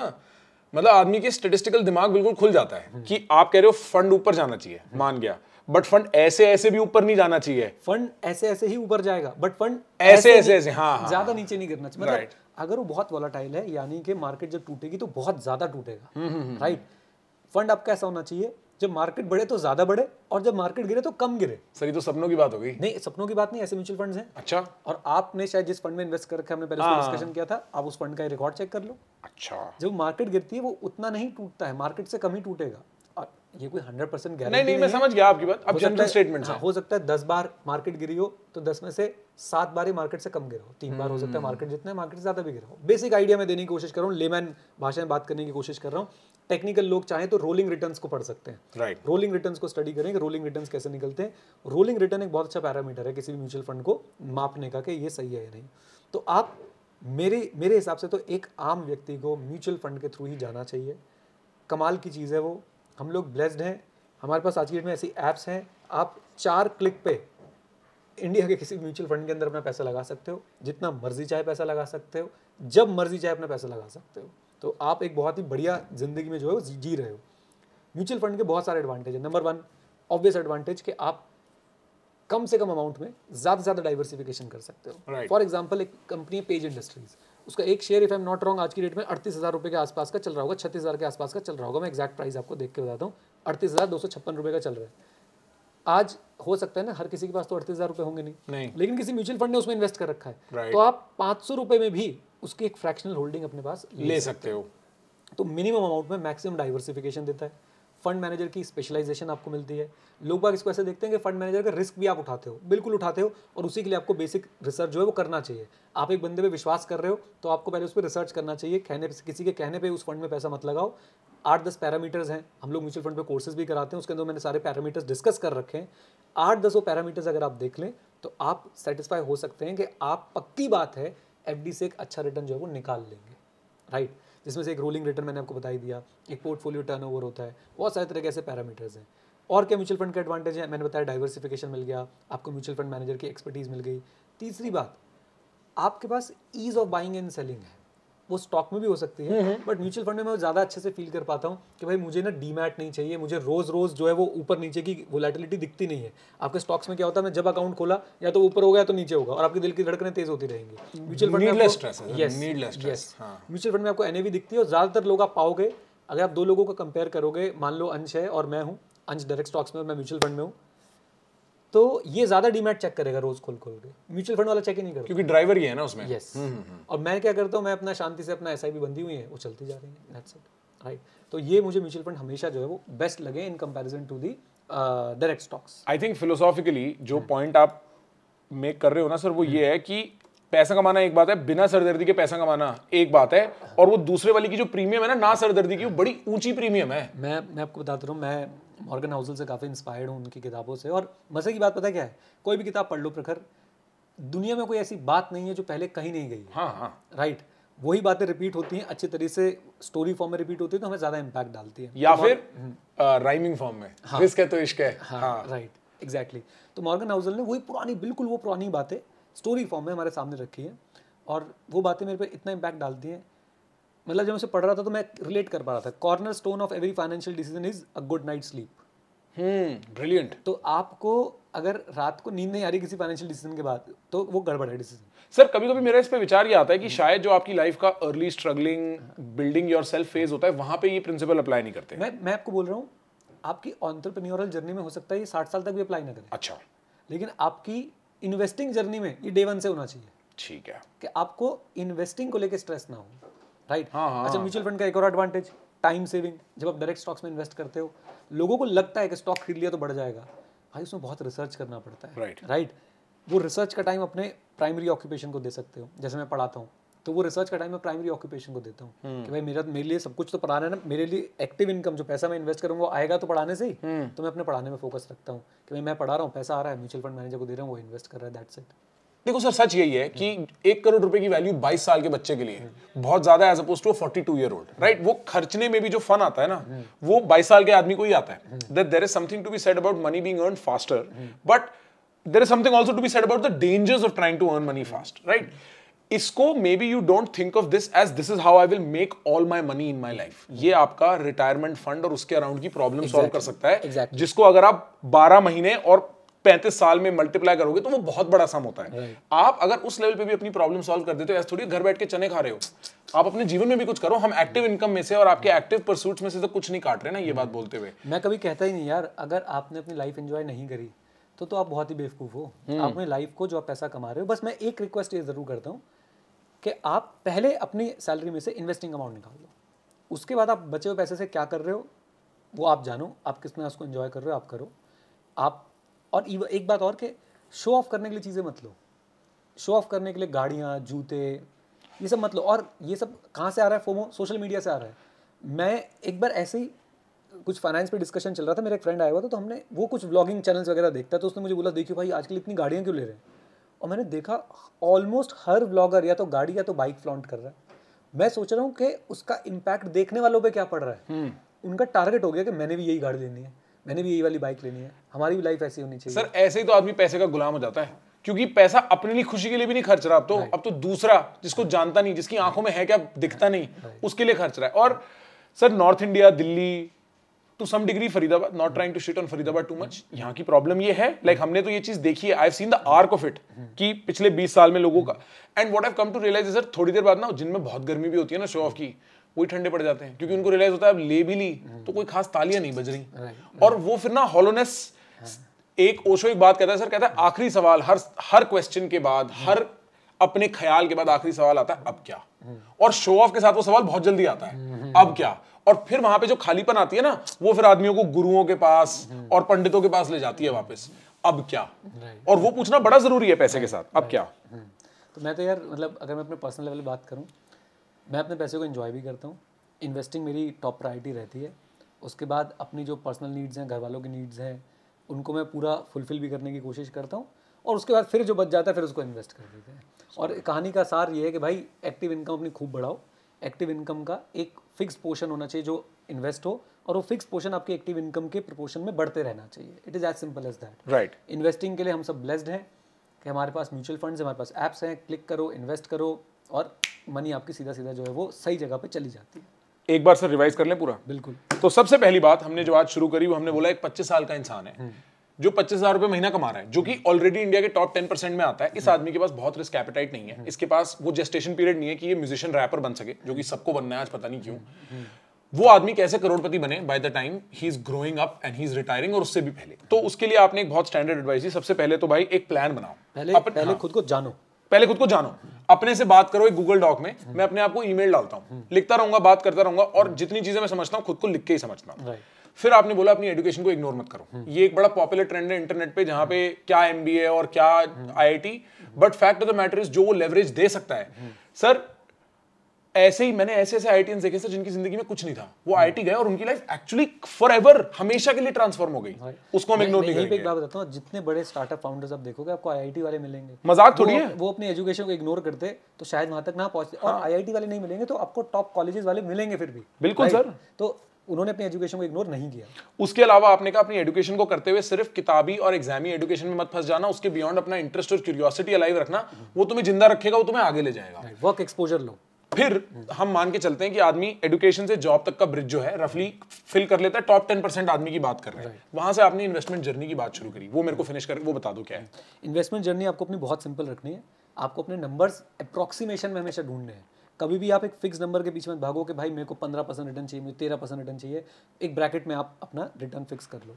S1: मतलब आदमी के स्टेटिस्टिकल दिमाग बिल्कुल खुल जाता है हम्म। कि आप कह रहे हो फंड ऊपर जाना चाहिए हम्म। मान गया बट फंड ऐसे ऐसे भी ऊपर नहीं जाना चाहिए
S2: फंड ऐसे ऐसे ही ऊपर जाएगा बट फंड ऐसे ऐसे ऐसे हाँ, हाँ ज्यादा हाँ। नीचे नहीं गिरना चाहिए राइट मतलब अगर वो बहुत वॉलाटाइल है यानी कि मार्केट जब टूटेगी तो बहुत ज्यादा टूटेगा राइट फंड आपका ऐसा होना चाहिए जब मार्केट बढ़े तो ज्यादा बढ़े और जब मार्केट गिरे तो कम गिरे सर तो सपनों की बात हो गई नहीं सपनों की बात नहीं ऐसे म्यूचुअल फंड्स हैं अच्छा और आपने शायद जिस फंड में इन्वेस्ट करके हमने पहले डिस्कशन हाँ। किया था आप उस फंड का रिकॉर्ड चेक कर लो अच्छा जब मार्केट गिरती है वो उतना नहीं टूटता है मार्केट से कम ही टूटेगा ये कोई हंड्रेड परसेंट गारंटी नहीं नहीं मैं समझ गया आपकी बात अब जनरल स्टेटमेंट हाँ, हो सकता है दस बार मार्केट गिरी हो तो दस में से सात बार ही मार्केट से कम गिरा हो तीन बार हो सकता है मार्केट हम्म। जितना है मार्केट से ज्यादा भी गिरा हो बेसिक आइडिया मैं देने की कोशिश कर रहा हूँ लेमैन भाषा में बात करने की कोशिश कर रहा हूँ टेक्निकल लोग चाहें तो रोलिंग रिटर्न्स को पढ़ सकते हैं राइट रोलिंग रिटर्न्स को स्टडी करेंगे रोलिंग रिटर्न्स कैसे निकलते हैं रोलिंग रिटर्न एक बहुत अच्छा पैरामीटर है किसी भी म्यूचुअल फंड को मापने का कि ये सही है या नहीं तो आप मेरे मेरे हिसाब से तो एक आम व्यक्ति को म्यूचुअल फंड के थ्रू ही जाना चाहिए कमाल की चीज़ है वो हम लोग ब्लेस्ड हैं हमारे पास आज की डेट में ऐसी ऐप्स हैं आप चार क्लिक पे इंडिया के किसी म्यूचुअल फंड के अंदर अपना पैसा लगा सकते हो जितना मर्जी चाहे पैसा लगा सकते हो जब मर्जी चाहे अपना पैसा लगा सकते हो तो आप एक बहुत ही बढ़िया ज़िंदगी में जो है वो जी रहे हो म्यूचुअल फंड के बहुत सारे एडवांटेज हैं नंबर वन ऑब्वियस एडवांटेज कि आप कम से कम अमाउंट में ज़्यादा से ज़्यादा डाइवर्सिफिकेशन कर सकते हो फॉर एग्जाम्पल एक कंपनी पेज इंडस्ट्रीज उसका एक share if I'm not wrong आज की डेट में अड़तीस हज़ार रुपये के आसपास का चल रहा होगा छत्तीस हज़ार के आसपास का चल रहा होगा मैं एक्जैक्ट प्राइस आपको देख के बताता हूँ अड़तीस हज़ार दो सौ छप्पन रुपये का चल रहा है आज हो सकता है ना हर किसी के पास तो अड़तीस हज़ार रुपये होंगे नहीं, नहीं लेकिन किसी म्यूचुअल फंड ने उसमें इन्वेस्ट कर रखा है तो आप पाँच सौ रुपये में भी उसकी एक फ्रैक्शनल होल्डिंग अपने पास ले सकते हो तो मिनिमम अमाउंट में मैक्सिमम डाइवर्सिफिकेशन देता है फंड मैनेजर की स्पेशलाइजेशन आपको मिलती है लोग बाग इसको ऐसे देखते हैं कि फंड मैनेजर का रिस्क भी आप उठाते हो बिल्कुल उठाते हो और उसी के लिए आपको बेसिक रिसर्च जो है वो करना चाहिए आप एक बंदे पे विश्वास कर रहे हो तो आपको पहले उस पर रिसर्च करना चाहिए कहने किसी के कहने पर उस फंड में पैसा मत लगाओ आठ दस पैरामीटर्स हैं हम लोग म्यूचुअल फंड पे कोर्सेज भी कराते हैं उसके अंदर मैंने सारे पैरामीटर्स डिस्कस कर रखे हैं आठ दस वो पैरामीटर्स अगर आप देख लें तो आप सेटिस्फाई हो सकते हैं कि आप पक्की बात है एफ से एक अच्छा रिटर्न जो है वो निकाल लेंगे राइट जिसमें से एक रोलिंग रिटर्न मैंने आपको बताई दिया एक पोर्टफोलियो ओवर होता है बहुत सारे तरह के ऐसे पैरामीटर्स हैं और क्या म्यूचुअल फंड का एडवांटेज है मैंने बताया डाइवर्सिफिकेशन मिल गया आपको म्यूचुअल फंड मैनेजर की एक्सपर्टीज़ मिल गई तीसरी बात आपके पास ease of buying and selling है वो स्टॉक में भी हो सकती है बट म्यूचुअल फंड में मैं ज़्यादा अच्छे से फील कर पाता हूँ कि भाई मुझे ना डीमैट नहीं चाहिए मुझे रोज़ रोज़ जो है वो ऊपर नीचे की वोलेटिलिटी दिखती नहीं है आपके स्टॉक्स में क्या होता है मैं जब अकाउंट खोला या तो ऊपर होगा या तो नीचे होगा और आपके दिल की धड़कने तेज होती रहेंगी म्यूचुअल फंड म्यूचुअल फंड में आपको एन हाँ। दिखती है और ज़्यादातर लोग आप पाओगे अगर आप दो लोगों का कंपेयर करोगे मान लो अंश है और मैं हूँ अंश डायरेक्ट स्टॉक्स में मैं म्यूचुअल फंड में हूँ तो ये ज्यादा डीमेट चेक करेगा रोज खोल खोल के म्यूचुअल फंड वाला चेक ही नहीं करेगा क्योंकि ड्राइवर ही है ना उसमें यस yes. हम्म, हम्म, हम्म। और मैं क्या करता हूँ मैं अपना शांति से अपना भी बंधी हुई है वो चलती जा रही है दैट्स राइट तो ये मुझे म्यूचुअल फंड हमेशा जो है वो बेस्ट लगे in comparison to the direct stocks
S1: I think philosophically जो पॉइंट hmm. आप मेक कर रहे हो ना सर वो hmm. ये है कि पैसा कमाना एक बात है बिना सरदर्दी के पैसा कमाना
S2: एक बात है और वो दूसरे वाली की जो प्रीमियम है ना ना सरदर्दी की वो बड़ी ऊंची प्रीमियम है मैं मैं आपको बताता रहा हूँ मैं मॉर्गन हाउसल से काफ़ी इंस्पायर्ड हूँ उनकी किताबों से और मज़े की बात पता क्या है कोई भी किताब पढ़ लो प्रखर दुनिया में कोई ऐसी बात नहीं है जो पहले कहीं नहीं गई हाँ हाँ राइट वही बातें रिपीट होती हैं अच्छे तरीके से स्टोरी फॉर्म में रिपीट होती है तो हमें ज़्यादा इम्पैक्ट डालती है या तो
S1: फिर
S2: राइमिंग फॉर्म हम्म। में हाँ, इश्क है तो इश्क है हाँ, हाँ. Right exactly exactly. तो मॉर्गन हाउजल ने वही पुरानी बिल्कुल वो पुरानी बातें स्टोरी फॉर्म में हमारे सामने रखी है और वो बातें मेरे पर इतना इम्पैक्ट डालती हैं मतलब जब मैं पढ़ रहा था तो मैं रिलेट कर पा रहा था cornerstone of every financial decision is a good night sleep brilliant तो आपको अगर रात को नींद नहीं आ रही किसी फाइनेंशियल डिसीजन के बाद तो वो गड़बड़ है डिसीजन सर कभी कभी मेरा इस पर विचार ये आता है कि हम्म। शायद जो आपकी
S1: लाइफ का early struggling building yourself phase होता है वहां पे ये प्रिंसिपल अप्लाई नहीं करते मैं मैं आपको बोल
S2: रहा हूँ आपकी ऑन्टरप्रीनियोरल जर्नी में हो सकता है ये साठ साल तक भी अप्लाई ना करें अच्छा लेकिन आपकी इन्वेस्टिंग जर्नी में ये डे वन से होना चाहिए ठीक है कि आपको इन्वेस्टिंग को लेकर स्ट्रेस ना हो राइट हाँ, हाँ, अच्छा हाँ। म्यूचुअल फंड का एक और एडवांटेज टाइम सेविंग जब आप डायरेक्ट स्टॉक्स में इन्वेस्ट करते हो लोगों को लगता है कि स्टॉक खरीद लिया तो बढ़ जाएगा भाई उसमें बहुत रिसर्च करना पड़ता है राइट राइट वो रिसर्च का टाइम अपने प्राइमरी ऑक्यूपेशन को दे सकते हो जैसे मैं पढ़ाता हूँ तो वो रिसर्च का टाइम मैं प्राइमरी ऑक्यूपेशन को देता हूँ हम्म। कि भाई मेरा मेरे लिए सब कुछ तो पढ़ाना है ना मेरे लिए एक्टिव इनकम जो पैसा मैं इन्वेस्ट करूँगा आएगा तो पढ़ाने से ही हम्म। तो मैं अपने पढ़ाने में फोकस रखता हूँ कि भाई मैं पढ़ा रहा हूँ पैसा आ रहा है म्यूचुअल फंड मैनेजर को दे रहा हूँ वो इन्वेस्ट कर रहा है दैट्स इट
S1: देखो सर सच यही है कि एक करोड़ रुपए की वैल्यू 22 साल के बच्चे के लिए बहुत ज्यादा as opposed to forty two year old right वो खर्चने में भी जो फन आता है ना वो 22 साल के आदमी को ही आता है that there is something to be said about money being earn faster but there is something also to be said about the dangers of trying to earn money fast right इसको maybe you don't think of this as this is how I will make all my money in my life ये आपका रिटायरमेंट फंड और उसके अराउंड की प्रॉब्लम सॉल्व exactly. कर सकता है exactly. जिसको अगर आप 12 महीने और पैंतीस साल में मल्टीप्लाई करोगे तो वो बहुत बड़ा सम होता है आप अगर उस लेवल पे भी अपनी प्रॉब्लम सॉल्व कर देते हो तो ऐसे थोड़ी घर बैठ के चने खा रहे हो आप अपने जीवन में भी कुछ करो हम एक्टिव इनकम में से और आपके एक्टिव परसूट में से तो कुछ नहीं काट रहे ना ये बात बोलते हुए
S2: मैं कभी कहता ही नहीं यार अगर आपने अपनी लाइफ एंजॉय नहीं करी तो तो आप बहुत ही बेवकूफ़ हो हम्म। आप अपनी लाइफ को जो आप पैसा कमा रहे हो बस मैं एक रिक्वेस्ट ये ज़रूर करता हूँ कि आप पहले अपनी सैलरी में से इन्वेस्टिंग अमाउंट निकाल लो उसके बाद आप बचे हुए पैसे से क्या कर रहे हो वो आप जानो आप किस में उसको इन्जॉय कर रहे हो आप करो आप और एक बात और कि शो ऑफ करने के लिए चीज़ें मत लो शो ऑफ करने के लिए गाड़ियाँ जूते ये सब मत लो और ये सब कहाँ से आ रहा है फोमो सोशल मीडिया से आ रहा है मैं एक बार ऐसे ही कुछ फाइनेंस पे डिस्कशन चल रहा था मेरा एक फ्रेंड आया हुआ था तो हमने वो कुछ व्लॉगिंग चैनल्स वगैरह देखता तो उसने मुझे बोला देखियो भाई आजकल इतनी गाड़ियाँ क्यों ले रहे हैं और मैंने देखा ऑलमोस्ट हर व्लॉगर या तो गाड़ी या तो बाइक फ्लॉन्ट कर रहा है मैं सोच रहा हूँ कि उसका इम्पैक्ट देखने वालों पर क्या पड़ रहा है हम्म। उनका टारगेट हो गया कि मैंने भी यही गाड़ी लेनी है मैंने भी यही वाली बाइक लेनी है हमारी भी लाइफ ऐसी होनी चाहिए सर
S1: ऐसे ही तो आदमी पैसे का गुलाम हो जाता है क्योंकि पैसा अपने लिए खुशी के लिए भी नहीं खर्च रहा अब तो अब तो दूसरा जिसको जानता नहीं जिसकी आंखों में है क्या दिखता नहीं उसके लिए खर्च रहा है और sir North India Delhi to some degree Faridabad not trying to shit on Faridabad too much यहाँ की प्रॉब्लम ये है लाइक like, हमने तो ये चीज देखी है I seen the arc of it कि पिछले 20 साल में लोगों का and what have come to realise sir थोड़ी देर बाद ना जिनमें बहुत गर्मी भी होती है ना शो ऑफ की वही ठंडे पड़ जाते हैं क्योंकि उनको रियलाइज होता है अब ले भी ली तो कोई खास तालियां नहीं बज रही और वो फिर ना हॉलोनेस एक ओशो एक बात कहता है सर कहता है आखिरी सवाल हर हर क्वेश्चन के बाद हर अपने ख्याल के बाद आखिरी सवाल आता है अब क्या और शो ऑफ के साथ वो सवाल बहुत जल्दी आता है अब क्या और फिर वहां पे जो खालीपन आती है ना वो फिर आदमियों को गुरुओं के पास और पंडितों के पास ले जाती है वापस अब क्या और वो पूछना बड़ा जरूरी है पैसे के साथ अब क्या
S2: हम्म। तो मैं तो यार मतलब अगर मैं अपने पर्सनल लेवल बात करूं मैं अपने पैसे को इन्जॉय भी करता हूँ इन्वेस्टिंग मेरी टॉप प्रायोरिटी रहती है उसके बाद अपनी जो पर्सनल नीड्स हैं घर वालों की नीड्स हैं उनको मैं पूरा फुलफ़िल भी करने की कोशिश करता हूँ और उसके बाद फिर जो बच जाता है फिर उसको इन्वेस्ट कर देते हैं और कहानी का सार ये है कि भाई एक्टिव इनकम अपनी खूब बढ़ाओ एक्टिव इनकम का एक फिक्स पोर्शन होना चाहिए जो इन्वेस्ट हो और वो फिक्स पोर्शन आपके एक्टिव इनकम के प्रपोर्शन में बढ़ते रहना चाहिए it is as simple as that right investing के लिए हम सब ब्लेस्ड हैं कि हमारे पास म्यूचुअल फंड्स हमारे पास ऐप्स हैं क्लिक करो इन्वेस्ट करो और मनी आपकी सीधा सीधा जो है वो सही जगह पे चली जाती
S1: है एक बार सर रिवाइज कर लें पूरा बिल्कुल
S2: तो सबसे पहली बात हमने
S1: जो आज शुरू करी वो हमने बोला एक पच्चीस साल का इंसान है जो पच्चीस हजार रुपए महीना कमा रहा है जो कि ऑलरेडी इंडिया के टॉप टेन परसेंट में आता है इस आदमी के पास बहुत रिस्क कैपिटाइट नहीं है इसके पास वो जेस्टेशन पीरियड नहीं है कि ये म्यूजिशियन रैपर बन सके जो कि सबको बनना है आज पता नहीं क्यों वो आदमी कैसे करोड़पति बने by the time he is growing up and he is retiring और उससे भी पहले तो उसके लिए आपने एक बहुत स्टैंडर्ड एडवाइस दी सबसे पहले तो भाई एक प्लान बनाओ पहले, अपन, पहले हाँ, खुद को जानो पहले खुद को जानो अपने से बात करो एक गूगल डॉक में मैं अपने आप को ईमेल डालता हूँ लिखता रहूंगा बात करता रहूंगा और जितनी चीजें मैं समझता हूँ खुद को लिख के ही समझता हूँ फिर आपने बोला अपनी एजुकेशन को इग्नोर मत करो ये एक बड़ा पॉपुलर ट्रेंड है इंटरनेट पे जहां पे क्या एमबीए और क्या आई but fact of the matter is जो वो लेवरेज दे सकता है सर ऐसे ही मैंने ऐसे ऐसे आई देखे थे जिनकी जिंदगी में कुछ नहीं था वो आई गए और उनकी लाइफ एक्चुअली फॉर एवर हमेशा के लिए ट्रांसफॉर्म हो गई उसको हम इग्नोर नहीं करेंगे एक बात
S2: बताता हूँ जितने बड़े स्टार्टअप फाउंडर्स आप देखोगे आपको आई वाले मिलेंगे मजाक थोड़ी है वो अपनी एजुकेशन को इग्नोर करते तो शायद वहां तक ना पहुंचते और आई हाँ। वाले नहीं मिलेंगे तो आपको टॉप कॉलेजेस वाले मिलेंगे फिर भी बिल्कुल सर तो उन्होंने अपनी एजुकेशन को इग्नोर नहीं किया
S1: उसके अलावा आपने कहा अपनी एजुकेशन को करते हुए सिर्फ किताबी और एग्जामी एजुकेशन में मत फंस जाना उसके बियॉन्ड अपना इंटरेस्ट और क्यूरियोसिटी अलाइव रखना वो तुम्हें जिंदा रखेगा वो तुम्हें आगे ले जाएगा वर्क एक्सपोजर लो फिर हम मान के चलते हैं कि आदमी एडुकेशन से जॉब तक का ब्रिज जो है रफली फिल कर लेता है टॉप टेन
S2: परसेंट आदमी की बात कर रहे हैं वहां से आपने इन्वेस्टमेंट जर्नी की बात शुरू करी वो मेरे को फिनिश कर वो बता दो क्या है इन्वेस्टमेंट जर्नी आपको अपनी बहुत सिंपल रखनी है आपको अपने नंबर्स अप्रोक्सीमेशन में हमेशा ढूंढने हैं कभी भी आप एक फिक्स नंबर के बीच में भागो कि भाई मेरे को पंद्रह परसेंट रिटर्न चाहिए मुझे तेरह परसेंट रिटर्न चाहिए एक ब्रैकेट में आप अपना रिटर्न फिक्स कर लो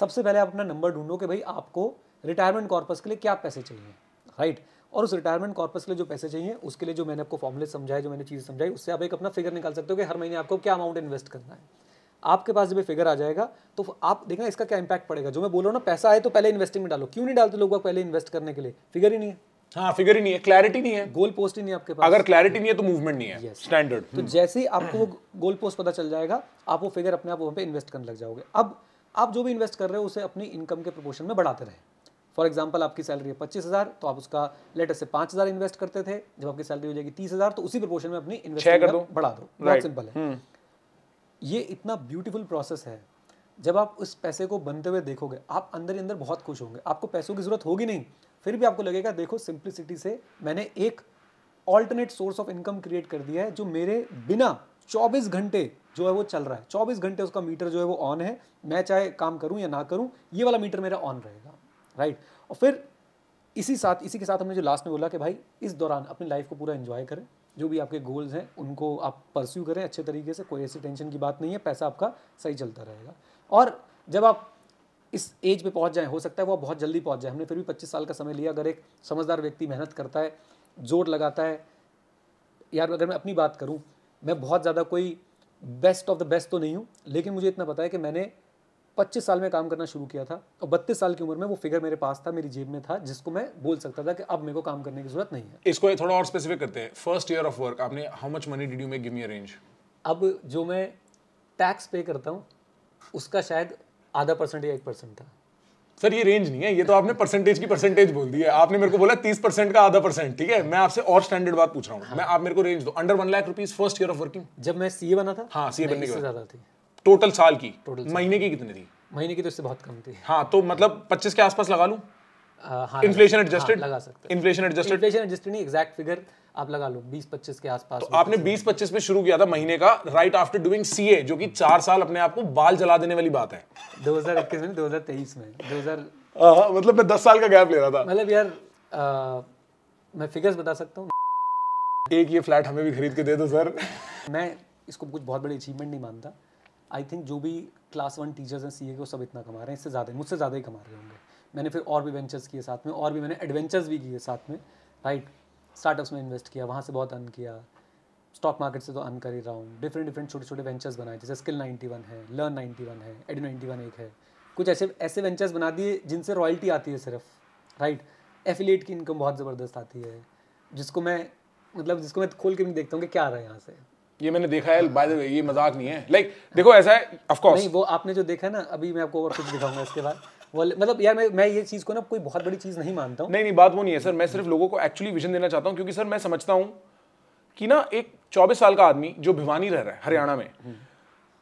S2: सबसे पहले आप अपना नंबर ढूंढो कि भाई आपको रिटायरमेंट कॉर्पस के लिए क्या पैसे चाहिए राइट right? और उस रिटायरमेंट कॉर्पस के लिए जो पैसे चाहिए उसके लिए जो मैंने आपको फॉर्मुले समझाए जो मैंने चीज़ समझाई उससे आप एक अपना फिगर निकाल सकते हो कि हर महीने आपको क्या अमाउंट इन्वेस्ट करना है आपके पास जब फिगर आ जाएगा तो आप देखना इसका क्या इंपैक्ट पड़ेगा जो मैं बोल रहा हूँ ना पैसा आए तो पहले इन्वेस्टिंग में डालो क्यों नहीं डालते लोग पहले इन्वेस्ट करने के लिए फिगर ही नहीं है हाँ फिगर ही नहीं है क्लैरिटी नहीं है गोल पोस्ट ही नहीं आपके पास अगर क्लैरिटी नहीं है तो मूवमेंट नहीं है स्टैंडर्ड yes. तो hmm. जैसे ही आपको वो गोल पोस्ट पता चल जाएगा आप वो फिगर अपने आप वहाँ पे इन्वेस्ट करने लग जाओगे अब आप जो भी इन्वेस्ट कर रहे हो उसे अपनी इनकम के प्रपोर्शन में बढ़ाते रहे फॉर एग्जाम्पल आपकी सैलरी है पच्चीस हज़ार तो आप उसका लेटर से पांच हज़ार इन्वेस्ट करते थे जब आपकी सैलरी हो जाएगी तीस हज़ार तो उसी प्रपोर्शन में अपनी इन्वेस्टमेंट बढ़ा दो बहुत सिंपल है हम्म। ये इतना ब्यूटीफुल प्रोसेस है जब आप उस पैसे को बनते हुए देखोगे आप अंदर ही अंदर बहुत खुश होंगे आपको पैसों की जरूरत होगी नहीं फिर भी आपको लगेगा देखो सिंप्लिसिटी से मैंने एक alternate source of income create कर दिया है जो मेरे बिना 24 घंटे जो है वो चल रहा है 24 घंटे उसका मीटर जो है वो ऑन है मैं चाहे काम करूं या ना करूं ये वाला मीटर मेरा ऑन रहेगा राइट और फिर इसी साथ इसी के साथ हमने जो लास्ट में बोला कि भाई इस दौरान अपनी लाइफ को पूरा इन्जॉय करें जो भी आपके गोल्स हैं उनको आप परस्यू करें अच्छे तरीके से कोई ऐसी टेंशन की बात नहीं है पैसा आपका सही चलता रहेगा और जब आप इस एज पे पहुंच जाएं हो सकता है वो बहुत जल्दी पहुंच जाए हमने फिर भी 25 साल का समय लिया अगर एक समझदार व्यक्ति मेहनत करता है जोर लगाता है यार अगर मैं अपनी बात करूँ मैं बहुत ज़्यादा कोई बेस्ट ऑफ द बेस्ट तो नहीं हूँ लेकिन मुझे इतना पता है कि मैंने पच्चीस साल में काम करना शुरू किया था और बत्तीस साल की उम्र में वो फिगर मेरे पास था मेरी जेब में था जिसको मैं बोल सकता था कि अब मेरे को काम करने की जरूरत नहीं है
S1: इसको थोड़ा और स्पेसिफिक करते हैं फर्स्ट ईयर ऑफ वर्क आपने how
S2: much money did you make give me range अब जो मैं
S1: टैक्स पे करता
S2: हूँ उसका शायद आधा परसेंट या एक परसेंट था
S1: सर ये रेंज नहीं है ये तो आपने परसेंटेज की परसेंटेज बोल दी है आपने मेरे को बोला तीस परसेंट का आधा परसेंट ठीक है मैं आपसे और स्टैंडर्ड बात पूछ रहा हूँ हाँ। मैं आप मेरे को रेंज दो under one lakh rupees first year of working जब मैं सीए बना था हाँ सीए बनने के ज्यादा थी टोटल साल की टोटल महीने
S2: की कितनी थी महीने की तो इससे बहुत कम थी हाँ तो मतलब पच्चीस के आसपास लगा लूँ इन्फ्लेशन हाँ, एडजस्टेड हाँ, लगा सकते इन्फ्लेशन एडजस्टेड इन्फ्लेशन एडजस्टेड नहीं एग्जैक्ट फिगर आप लगा लो 20 25 के आसपास तो आपने
S1: 20 25 शुरू किया था महीने का राइट आफ्टर डूइंग जो कि चार साल अपने आप को बाल जला देने वाली
S2: बात है 2021 में तेईस में दो हजार हाँ, मतलब मैं साल का गैप ले रहा था मतलब यार आ, मैं फिगर्स बता सकता हूँ एक ये फ्लैट हमें भी खरीद के दे दो सर मैं इसको कुछ बहुत बड़ी अचीवमेंट नहीं मानता आई थिंक जो भी क्लास वन टीचर्स हैं सी को सब इतना कमा रहे हैं इससे ज़्यादा मुझसे ज़्यादा ही कमा रहे होंगे मैंने फिर और भी वेंचर्स किए साथ में और भी मैंने एडवेंचर्स भी किए साथ में राइट स्टार्टअप्स में इन्वेस्ट किया वहाँ से बहुत अर्न किया स्टॉक मार्केट से तो अर्न कर ही रहा हूँ डिफरेंट डिफरेंट छोटे छोटे वेंचर्स बनाए जैसे स्किल नाइन्टी वन है लर्न नाइन्टी वन है एड नाइन्टी वन एक है कुछ ऐसे ऐसे वेंचर्स बना दिए जिनसे रॉयल्टी आती है सिर्फ राइट एफिलेट की इनकम बहुत ज़बरदस्त आती है जिसको मैं मतलब जिसको मैं खोल के भी देखता हूँ कि क्या आ रहा है यहाँ से ये मैंने देखा है बाय द वे ये मजाक नहीं है लाइक like, देखो ऐसा है ऑफ कोर्स नहीं वो आपने जो देखा ना अभी मैं आपको और कुछ दिखाऊंगा इसके बाद मतलब यार मैं मैं ये चीज़ को ना कोई बहुत बड़ी चीज़ नहीं मानता हूं नहीं नहीं बात वो नहीं है सर मैं सिर्फ लोगों को एक्चुअली विजन देना चाहता हूं क्योंकि सर मैं समझता हूं कि ना एक
S1: 24 साल का आदमी जो भिवानी रह रहा है हरियाणा में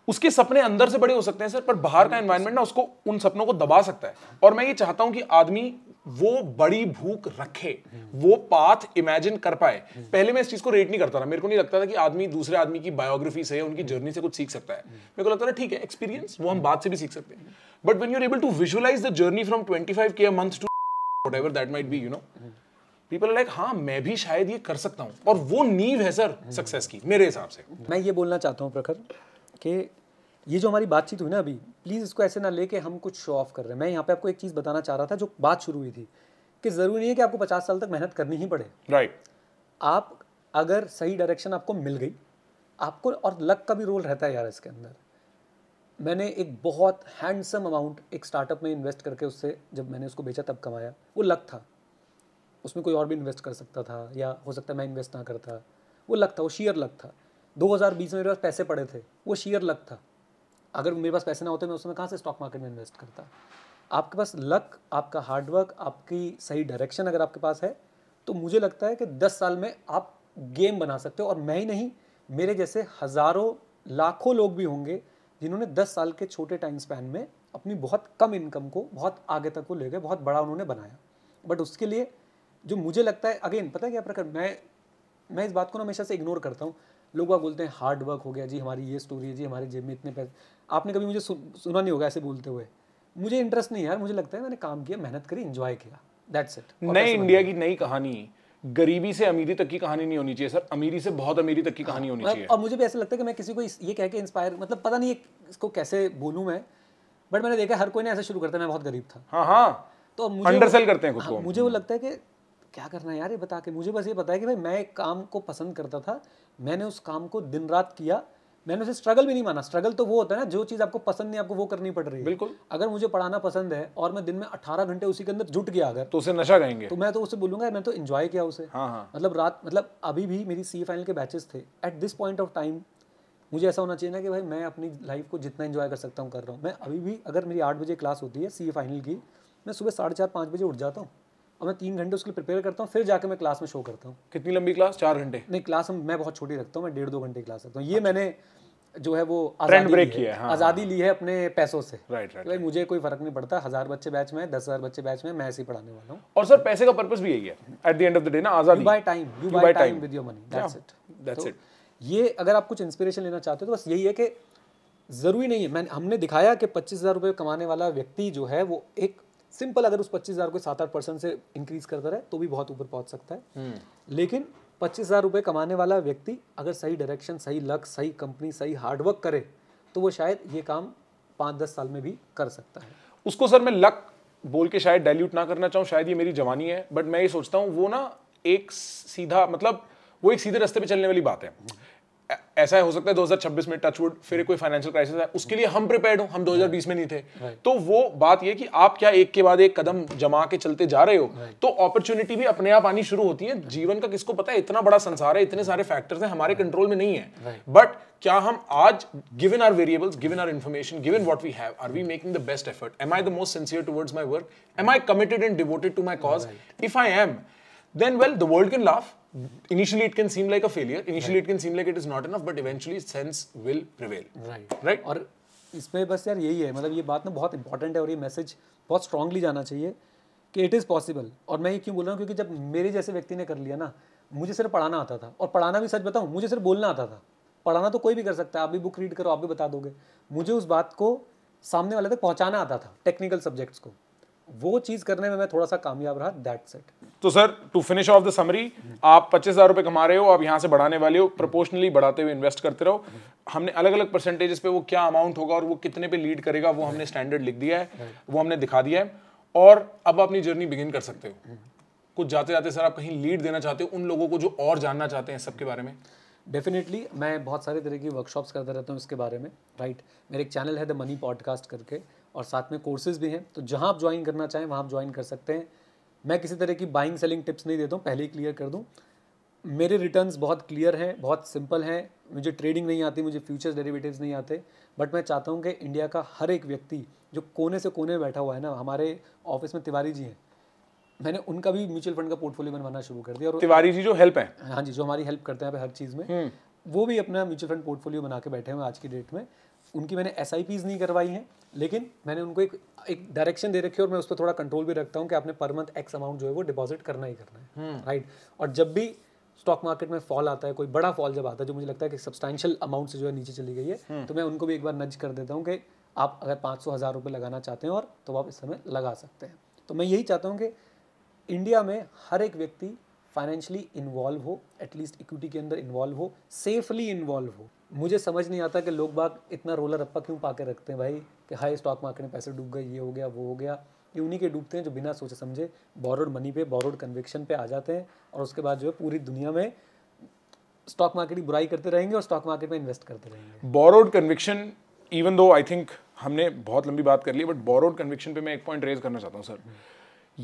S1: उसके सपने अंदर से बड़े हो सकते हैं सर पर बाहर का एनवायरनमेंट हम्म। ना उसको उन सपनों को दबा सकता है और मैं ये चाहता हूं कि आदमी वो बड़ी भूख रखे वो पाथ इमेजिन कर पाए पहले मैं इस चीज को रेट नहीं करता था मेरे को नहीं लगता था कि आदमी दूसरे आदमी की बायोग्राफी से उनकी जर्नी से कुछ सीख सकता है मेरे को लगता था ठीक है एक्सपीरियंस वो हम बात से भी सीख सकते हैं but when you're able to visualise the journey from twenty five K month to whatever that might be you know people like हाँ मैं भी शायद ये कर सकता हूँ और वो नींव है सर सक्सेस की
S2: मेरे हिसाब से मैं ये बोलना चाहता हूँ प्रखर कि ये जो हमारी बातचीत हुई ना अभी प्लीज़ इसको ऐसे ना लेके हम कुछ शो ऑफ कर रहे हैं मैं यहाँ पे आपको एक चीज़ बताना चाह रहा था जो बात शुरू हुई थी कि ज़रूरी नहीं है कि आपको पचास साल तक मेहनत करनी ही पड़े राइट right. आप अगर सही डायरेक्शन आपको मिल गई आपको और लक का भी रोल रहता है यार इसके अंदर मैंने एक बहुत हैंडसम अमाउंट एक स्टार्टअप में इन्वेस्ट करके उससे जब मैंने उसको बेचा तब कमाया वो लक था उसमें कोई और भी इन्वेस्ट कर सकता था या हो सकता मैं इन्वेस्ट ना करता वो लक था वो शेयर लक था 2020 में मेरे पास पैसे पड़े थे वो शेयर लक था अगर मेरे पास पैसे ना होते मैं उस समय कहाँ से स्टॉक मार्केट में इन्वेस्ट करता आपके पास लक आपका हार्डवर्क आपकी सही डायरेक्शन अगर आपके पास है तो मुझे लगता है कि दस साल में आप गेम बना सकते हो और मैं ही नहीं मेरे जैसे हज़ारों लाखों लोग भी होंगे जिन्होंने दस साल के छोटे टाइम स्पैन में अपनी बहुत कम इनकम को बहुत आगे तक को ले गए बहुत बड़ा उन्होंने बनाया बट उसके लिए जो मुझे लगता है अगेन पता है क्या प्रकार मैं मैं इस बात को ना हमेशा से इग्नोर करता हूँ लोग बोलते हैं हार्ड वर्क हो गया जी हमारी ये स्टोरी है जी हमारे जेब में इतने पैसे आपने कभी मुझे सुना नहीं होगा ऐसे बोलते हुए मुझे इंटरेस्ट नहीं यार मुझे लगता है मैंने काम किया मेहनत करी इंजॉय किया दैट्स इट नई इंडिया की नई कहानी गरीबी से अमीरी तक की कहानी नहीं होनी चाहिए सर अमीरी से बहुत अमीरी तक की
S1: कहानी होनी हाँ, चाहिए और
S2: मुझे भी ऐसा लगता है कि मैं किसी को ये कह के इंस्पायर मतलब पता नहीं इसको कैसे बोलूँ मैं बट मैंने देखा हर कोई ने ऐसा शुरू करता है मैं बहुत गरीब था हाँ हाँ तो मुझे अंडरसेल करते हैं खुद हाँ, को मुझे वो लगता है कि क्या करना है यार ये बता के मुझे बस ये पता है कि भाई मैं एक काम को पसंद करता था मैंने उस काम को दिन रात किया मैंने उसे स्ट्रगल भी नहीं माना स्ट्रगल तो वो होता है ना जो चीज़ आपको पसंद नहीं आपको वो करनी पड़ रही है बिल्कुल अगर मुझे पढ़ाना पसंद है और मैं दिन में अठारह घंटे उसी के अंदर जुट गया अगर तो उसे नशा गएंगे तो मैं तो उसे बोलूंगा मैं तो इन्जॉय किया उसे हाँ, हाँ मतलब रात मतलब अभी भी मेरी सी फाइनल के बैचेस थे at this point of time मुझे ऐसा होना चाहिए ना कि भाई मैं अपनी लाइफ को जितना इन्जॉय कर सकता हूँ कर रहा हूँ मैं अभी भी अगर मेरी आठ बजे क्लास होती है सी फाइनल की मैं सुबह साढ़े चार पाँच बजे उठ जाता हूँ और मैं तीन घंटे उसके लिए प्रिपेयर करता हूँ फिर जाकर मैं क्लास में शो करता हूँ कितनी लंबी क्लास चार घंटे नहीं क्लास हम मैं बहुत छोटी रखता हूँ मैं डेढ़ दो घंटे क्लास रखता हूँ ये अच्छा। मैंने जो है वो आजादी ब्रेक किया है हाँ, हाँ आज़ादी हाँ। ली है अपने पैसों से राइट राइट भाई मुझे कोई फर्क नहीं पड़ता हज़ार बच्चे बैच में दस हज़ार बच्चे बैच में मैं ऐसे ही पढ़ाने वाला हूँ और सर पैसे का पर्पस भी यही है at the end of the day ना आज़ादी buy time you buy time with your money that's it that's it ये अगर आप कुछ इंस्पिरेशन लेना चाहते हो तो बस यही है कि ज़रूरी नहीं है मैंने हमने दिखाया कि पच्चीस हज़ार रुपये कमाने वाला व्यक्ति जो है वो एक सिंपल अगर उस पच्चीस हज़ार को सात आठ परसेंट से इंक्रीज करता रहे तो भी बहुत ऊपर पहुंच सकता है हम्म। लेकिन पच्चीस हज़ार रुपये कमाने वाला व्यक्ति अगर सही डायरेक्शन सही लक सही कंपनी सही हार्डवर्क करे तो वो शायद ये काम पाँच दस साल में भी कर सकता है उसको सर मैं लक बोल के शायद डाइल्यूट ना करना चाहूँ शायद ये मेरी जवानी है
S1: बट मैं ये सोचता हूँ वो ना एक सीधा मतलब वो एक सीधे रास्ते पे चलने वाली बात है ऐसा हो सकता है 2026 में टचवुड फिर कोई फाइनेंशियल क्राइसिस है उसके लिए हम प्रिपेयर्ड हो हम 2020 में नहीं थे तो वो बात ये कि आप क्या एक के बाद एक कदम जमा के चलते जा रहे हो तो अपॉर्चुनिटी भी अपने आप आनी शुरू होती है जीवन का किसको पता है इतना बड़ा संसार है इतने सारे फैक्टर्स हैं हमारे कंट्रोल में नहीं है बट क्या हम आज given our variables given our information given what we have are we making the best effort am I the most sincere towards my work am I committed and devoted to my cause if I am then well the world can laugh initially it can seem like a failure initially right. it can seem like it
S2: is not enough but eventually sense will prevail right right aur isme bas yaar yahi hai matlab ye baat na bahut important hai aur ye message bahut strongly jana chahiye कि इट इज़ पॉसिबल और मैं ये क्यों बोल रहा हूँ क्योंकि जब मेरे जैसे व्यक्ति ने कर लिया ना मुझे सिर्फ पढ़ाना आता था और पढ़ाना भी सच बताऊँ मुझे सिर्फ बोलना आता था पढ़ाना तो कोई भी कर सकता है आप भी बुक रीड करो आप भी बता दोगे मुझे उस बात को सामने वाले तक पहुँचाना आता था टेक्निकल सब्जेक्ट्स को वो चीज करने में मैं थोड़ा सा कामयाब रहा दैट सेट
S1: तो sir to finish off the summary आप पच्चीस हजार रुपए कमा रहे हो आप यहां से बढ़ाने वाले हो प्रोपोर्शनली बढ़ाते हुए इन्वेस्ट करते रहो हमने अलग अलग परसेंटेजेस पे वो क्या अमाउंट होगा और वो कितने पे लीड करेगा वो हमने स्टैंडर्ड लिख दिया है वो हमने दिखा दिया है और अब अपनी जर्नी बिगिन कर सकते हो कुछ जाते जाते सर आप कहीं लीड देना चाहते हो उन लोगों को जो और जानना चाहते हैं सबके बारे में
S2: डेफिनेटली मैं बहुत सारे तरह की वर्कशॉप्स करता रहता हूँ इसके बारे में राइट right? मेरे एक चैनल है द मनी पॉडकास्ट करके और साथ में कोर्सेज भी हैं तो जहाँ आप ज्वाइन करना चाहें वहाँ आप ज्वाइन कर सकते हैं मैं किसी तरह की बाइंग सेलिंग टिप्स नहीं देता हूँ पहले ही क्लियर कर दूँ मेरे रिटर्न्स बहुत क्लियर हैं बहुत सिंपल हैं मुझे ट्रेडिंग नहीं आती मुझे फ्यूचर्स डेरिवेटिव्स नहीं आते बट मैं चाहता हूँ कि इंडिया का हर एक व्यक्ति जो कोने से कोने में बैठा हुआ है ना हमारे ऑफिस में तिवारी जी हैं मैंने उनका भी म्यूचुअल फंड का पोर्टफोलियो बनवाना शुरू कर दिया और तिवारी जी जो हेल्प हैं हाँ जी जो हमारी हेल्प करते हैं हर चीज़ में हम्म। वो भी अपना म्यूचुअल फंड पोर्टफोलियो बना के बैठे हुए आज की डेट में उनकी मैंने एस आई पीज नहीं करवाई हैं लेकिन मैंने उनको एक एक डायरेक्शन दे रखी है और मैं उस पर थोड़ा कंट्रोल भी रखता हूँ कि आपने पर मंथ एक्स अमाउंट जो है वो डिपॉजिट करना ही करना है राइट हम्म। और जब भी स्टॉक मार्केट में फॉल आता है कोई बड़ा फॉल जब आता है जो मुझे लगता है कि सब्सटैशियल अमाउंट से जो है नीचे चली गई है हम्म। तो मैं उनको भी एक बार नज कर देता हूँ कि आप अगर पाँच सौ हज़ार रुपये लगाना चाहते हैं और तो आप इस समय लगा सकते हैं तो मैं यही चाहता हूँ कि इंडिया में हर एक व्यक्ति फाइनेंशियली इन्वॉल्व हो एटलीस्ट इक्विटी के अंदर इन्वॉल्व हो सेफली इन्वॉल्व हो मुझे समझ नहीं आता कि लोग बाग इतना रोला रप्पा क्यों पा के रखते हैं भाई कि हाई स्टॉक मार्केट में पैसे डूब गए ये हो गया वो हो गया ये उन्हीं के डूबते हैं जो बिना सोचे समझे बोरोड मनी पे बोरोड कन्विक्शन पे आ जाते हैं और उसके बाद जो है पूरी दुनिया में स्टॉक मार्केट की बुराई करते रहेंगे और स्टॉक मार्केट में इन्वेस्ट करते
S1: रहेंगे borrowed conviction even though I think
S2: हमने बहुत
S1: लंबी बात कर ली बट बोरोड कन्विक्शन पे मैं एक पॉइंट रेज करना चाहता हूँ सर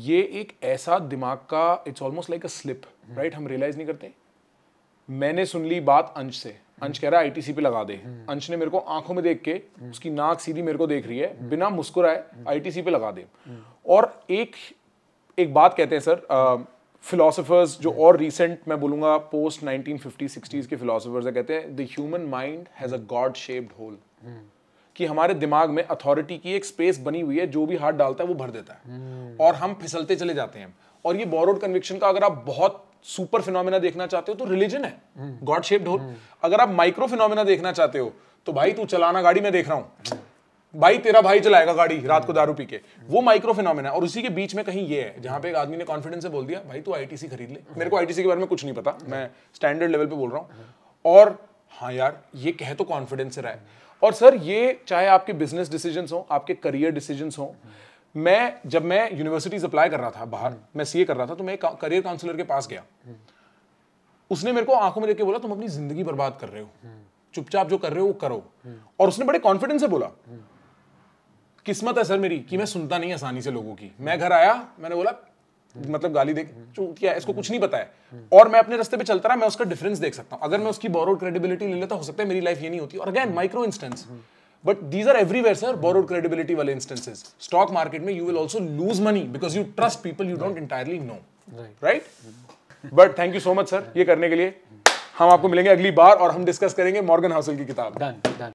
S1: ये एक ऐसा दिमाग का it's almost like a slip right हम रियलाइज नहीं करते मैंने सुन ली बात अंश से अंश कह रहा है आईटीसी पे लगा दे अंश ने मेरे को आंखों में देख के उसकी नाक सीधी मेरे को देख रही है बिना मुस्कुराए आईटीसी पे लगा दे और एक एक बात कहते हैं सर फिलोसफर्स जो और रिसेंट मैं बोलूंगा पोस्ट 1950 60s के फिलोसफर्स है कहते हैं the human mind has a god shaped hole कि हमारे दिमाग में अथॉरिटी की एक स्पेस बनी हुई है जो भी हाथ डालता है वो भर देता है और हम फिसलते चले जाते हैं और ये बोरोड कन्विक्शन का अगर आप बहुत सुपर फिनोमिना देखना चाहते हो तो रिलीजन है हम्म। गॉड शेप्ड होल हम्म। अगर आप माइक्रो फिनोमिना देखना चाहते हो तो भाई तू चलाना गाड़ी में देख रहा हूं भाई तेरा भाई चलाएगा गाड़ी रात को दारू पी के वो माइक्रो फिनोमिना और उसी के बीच में कहीं ये है जहां पे एक आदमी ने कॉन्फिडेंस से बोल दिया भाई तू आईटीसी खरीद ले मेरे को आईटीसी के बारे में कुछ नहीं पता मैं स्टैंडर्ड लेवल पे बोल रहा हूँ और हाँ यार ये कह तो कॉन्फिडेंस से रहा है और सर ये चाहे आपके बिजनेस डिसीजन हो आपके करियर डिसीजन हो मैं जब मैं यूनिवर्सिटीज अप्लाई कर रहा था बाहर मैं सीए कर रहा था तो मैं करियर काउंसलर के पास गया उसने मेरे को आंखों में के बोला तुम अपनी जिंदगी बर्बाद कर रहे हो चुपचाप जो कर रहे हो वो करो और उसने बड़े कॉन्फिडेंस से बोला किस्मत है सर मेरी कि मैं सुनता नहीं आसानी से लोगों की मैं घर आया मैंने बोला मतलब गाली देख क्या इसको कुछ नहीं पता है और मैं अपने रास्ते पे चलता रहा मैं उसका डिफरेंस देख सकता हूं अगर मैं उसकी बोरोड क्रेडिबिलिटी ले लेता हो सकता है मेरी लाइफ ये नहीं होती और again micro instance but these are everywhere sir borrowed credibility वाले इंस्टेंसेज स्टॉक मार्केट में you will also lose money because you trust people you don't entirely know right but thank you so much sir ये करने के लिए हम आपको मिलेंगे अगली बार और हम डिस्कस करेंगे मॉर्गन हाउसल की किताब डन डन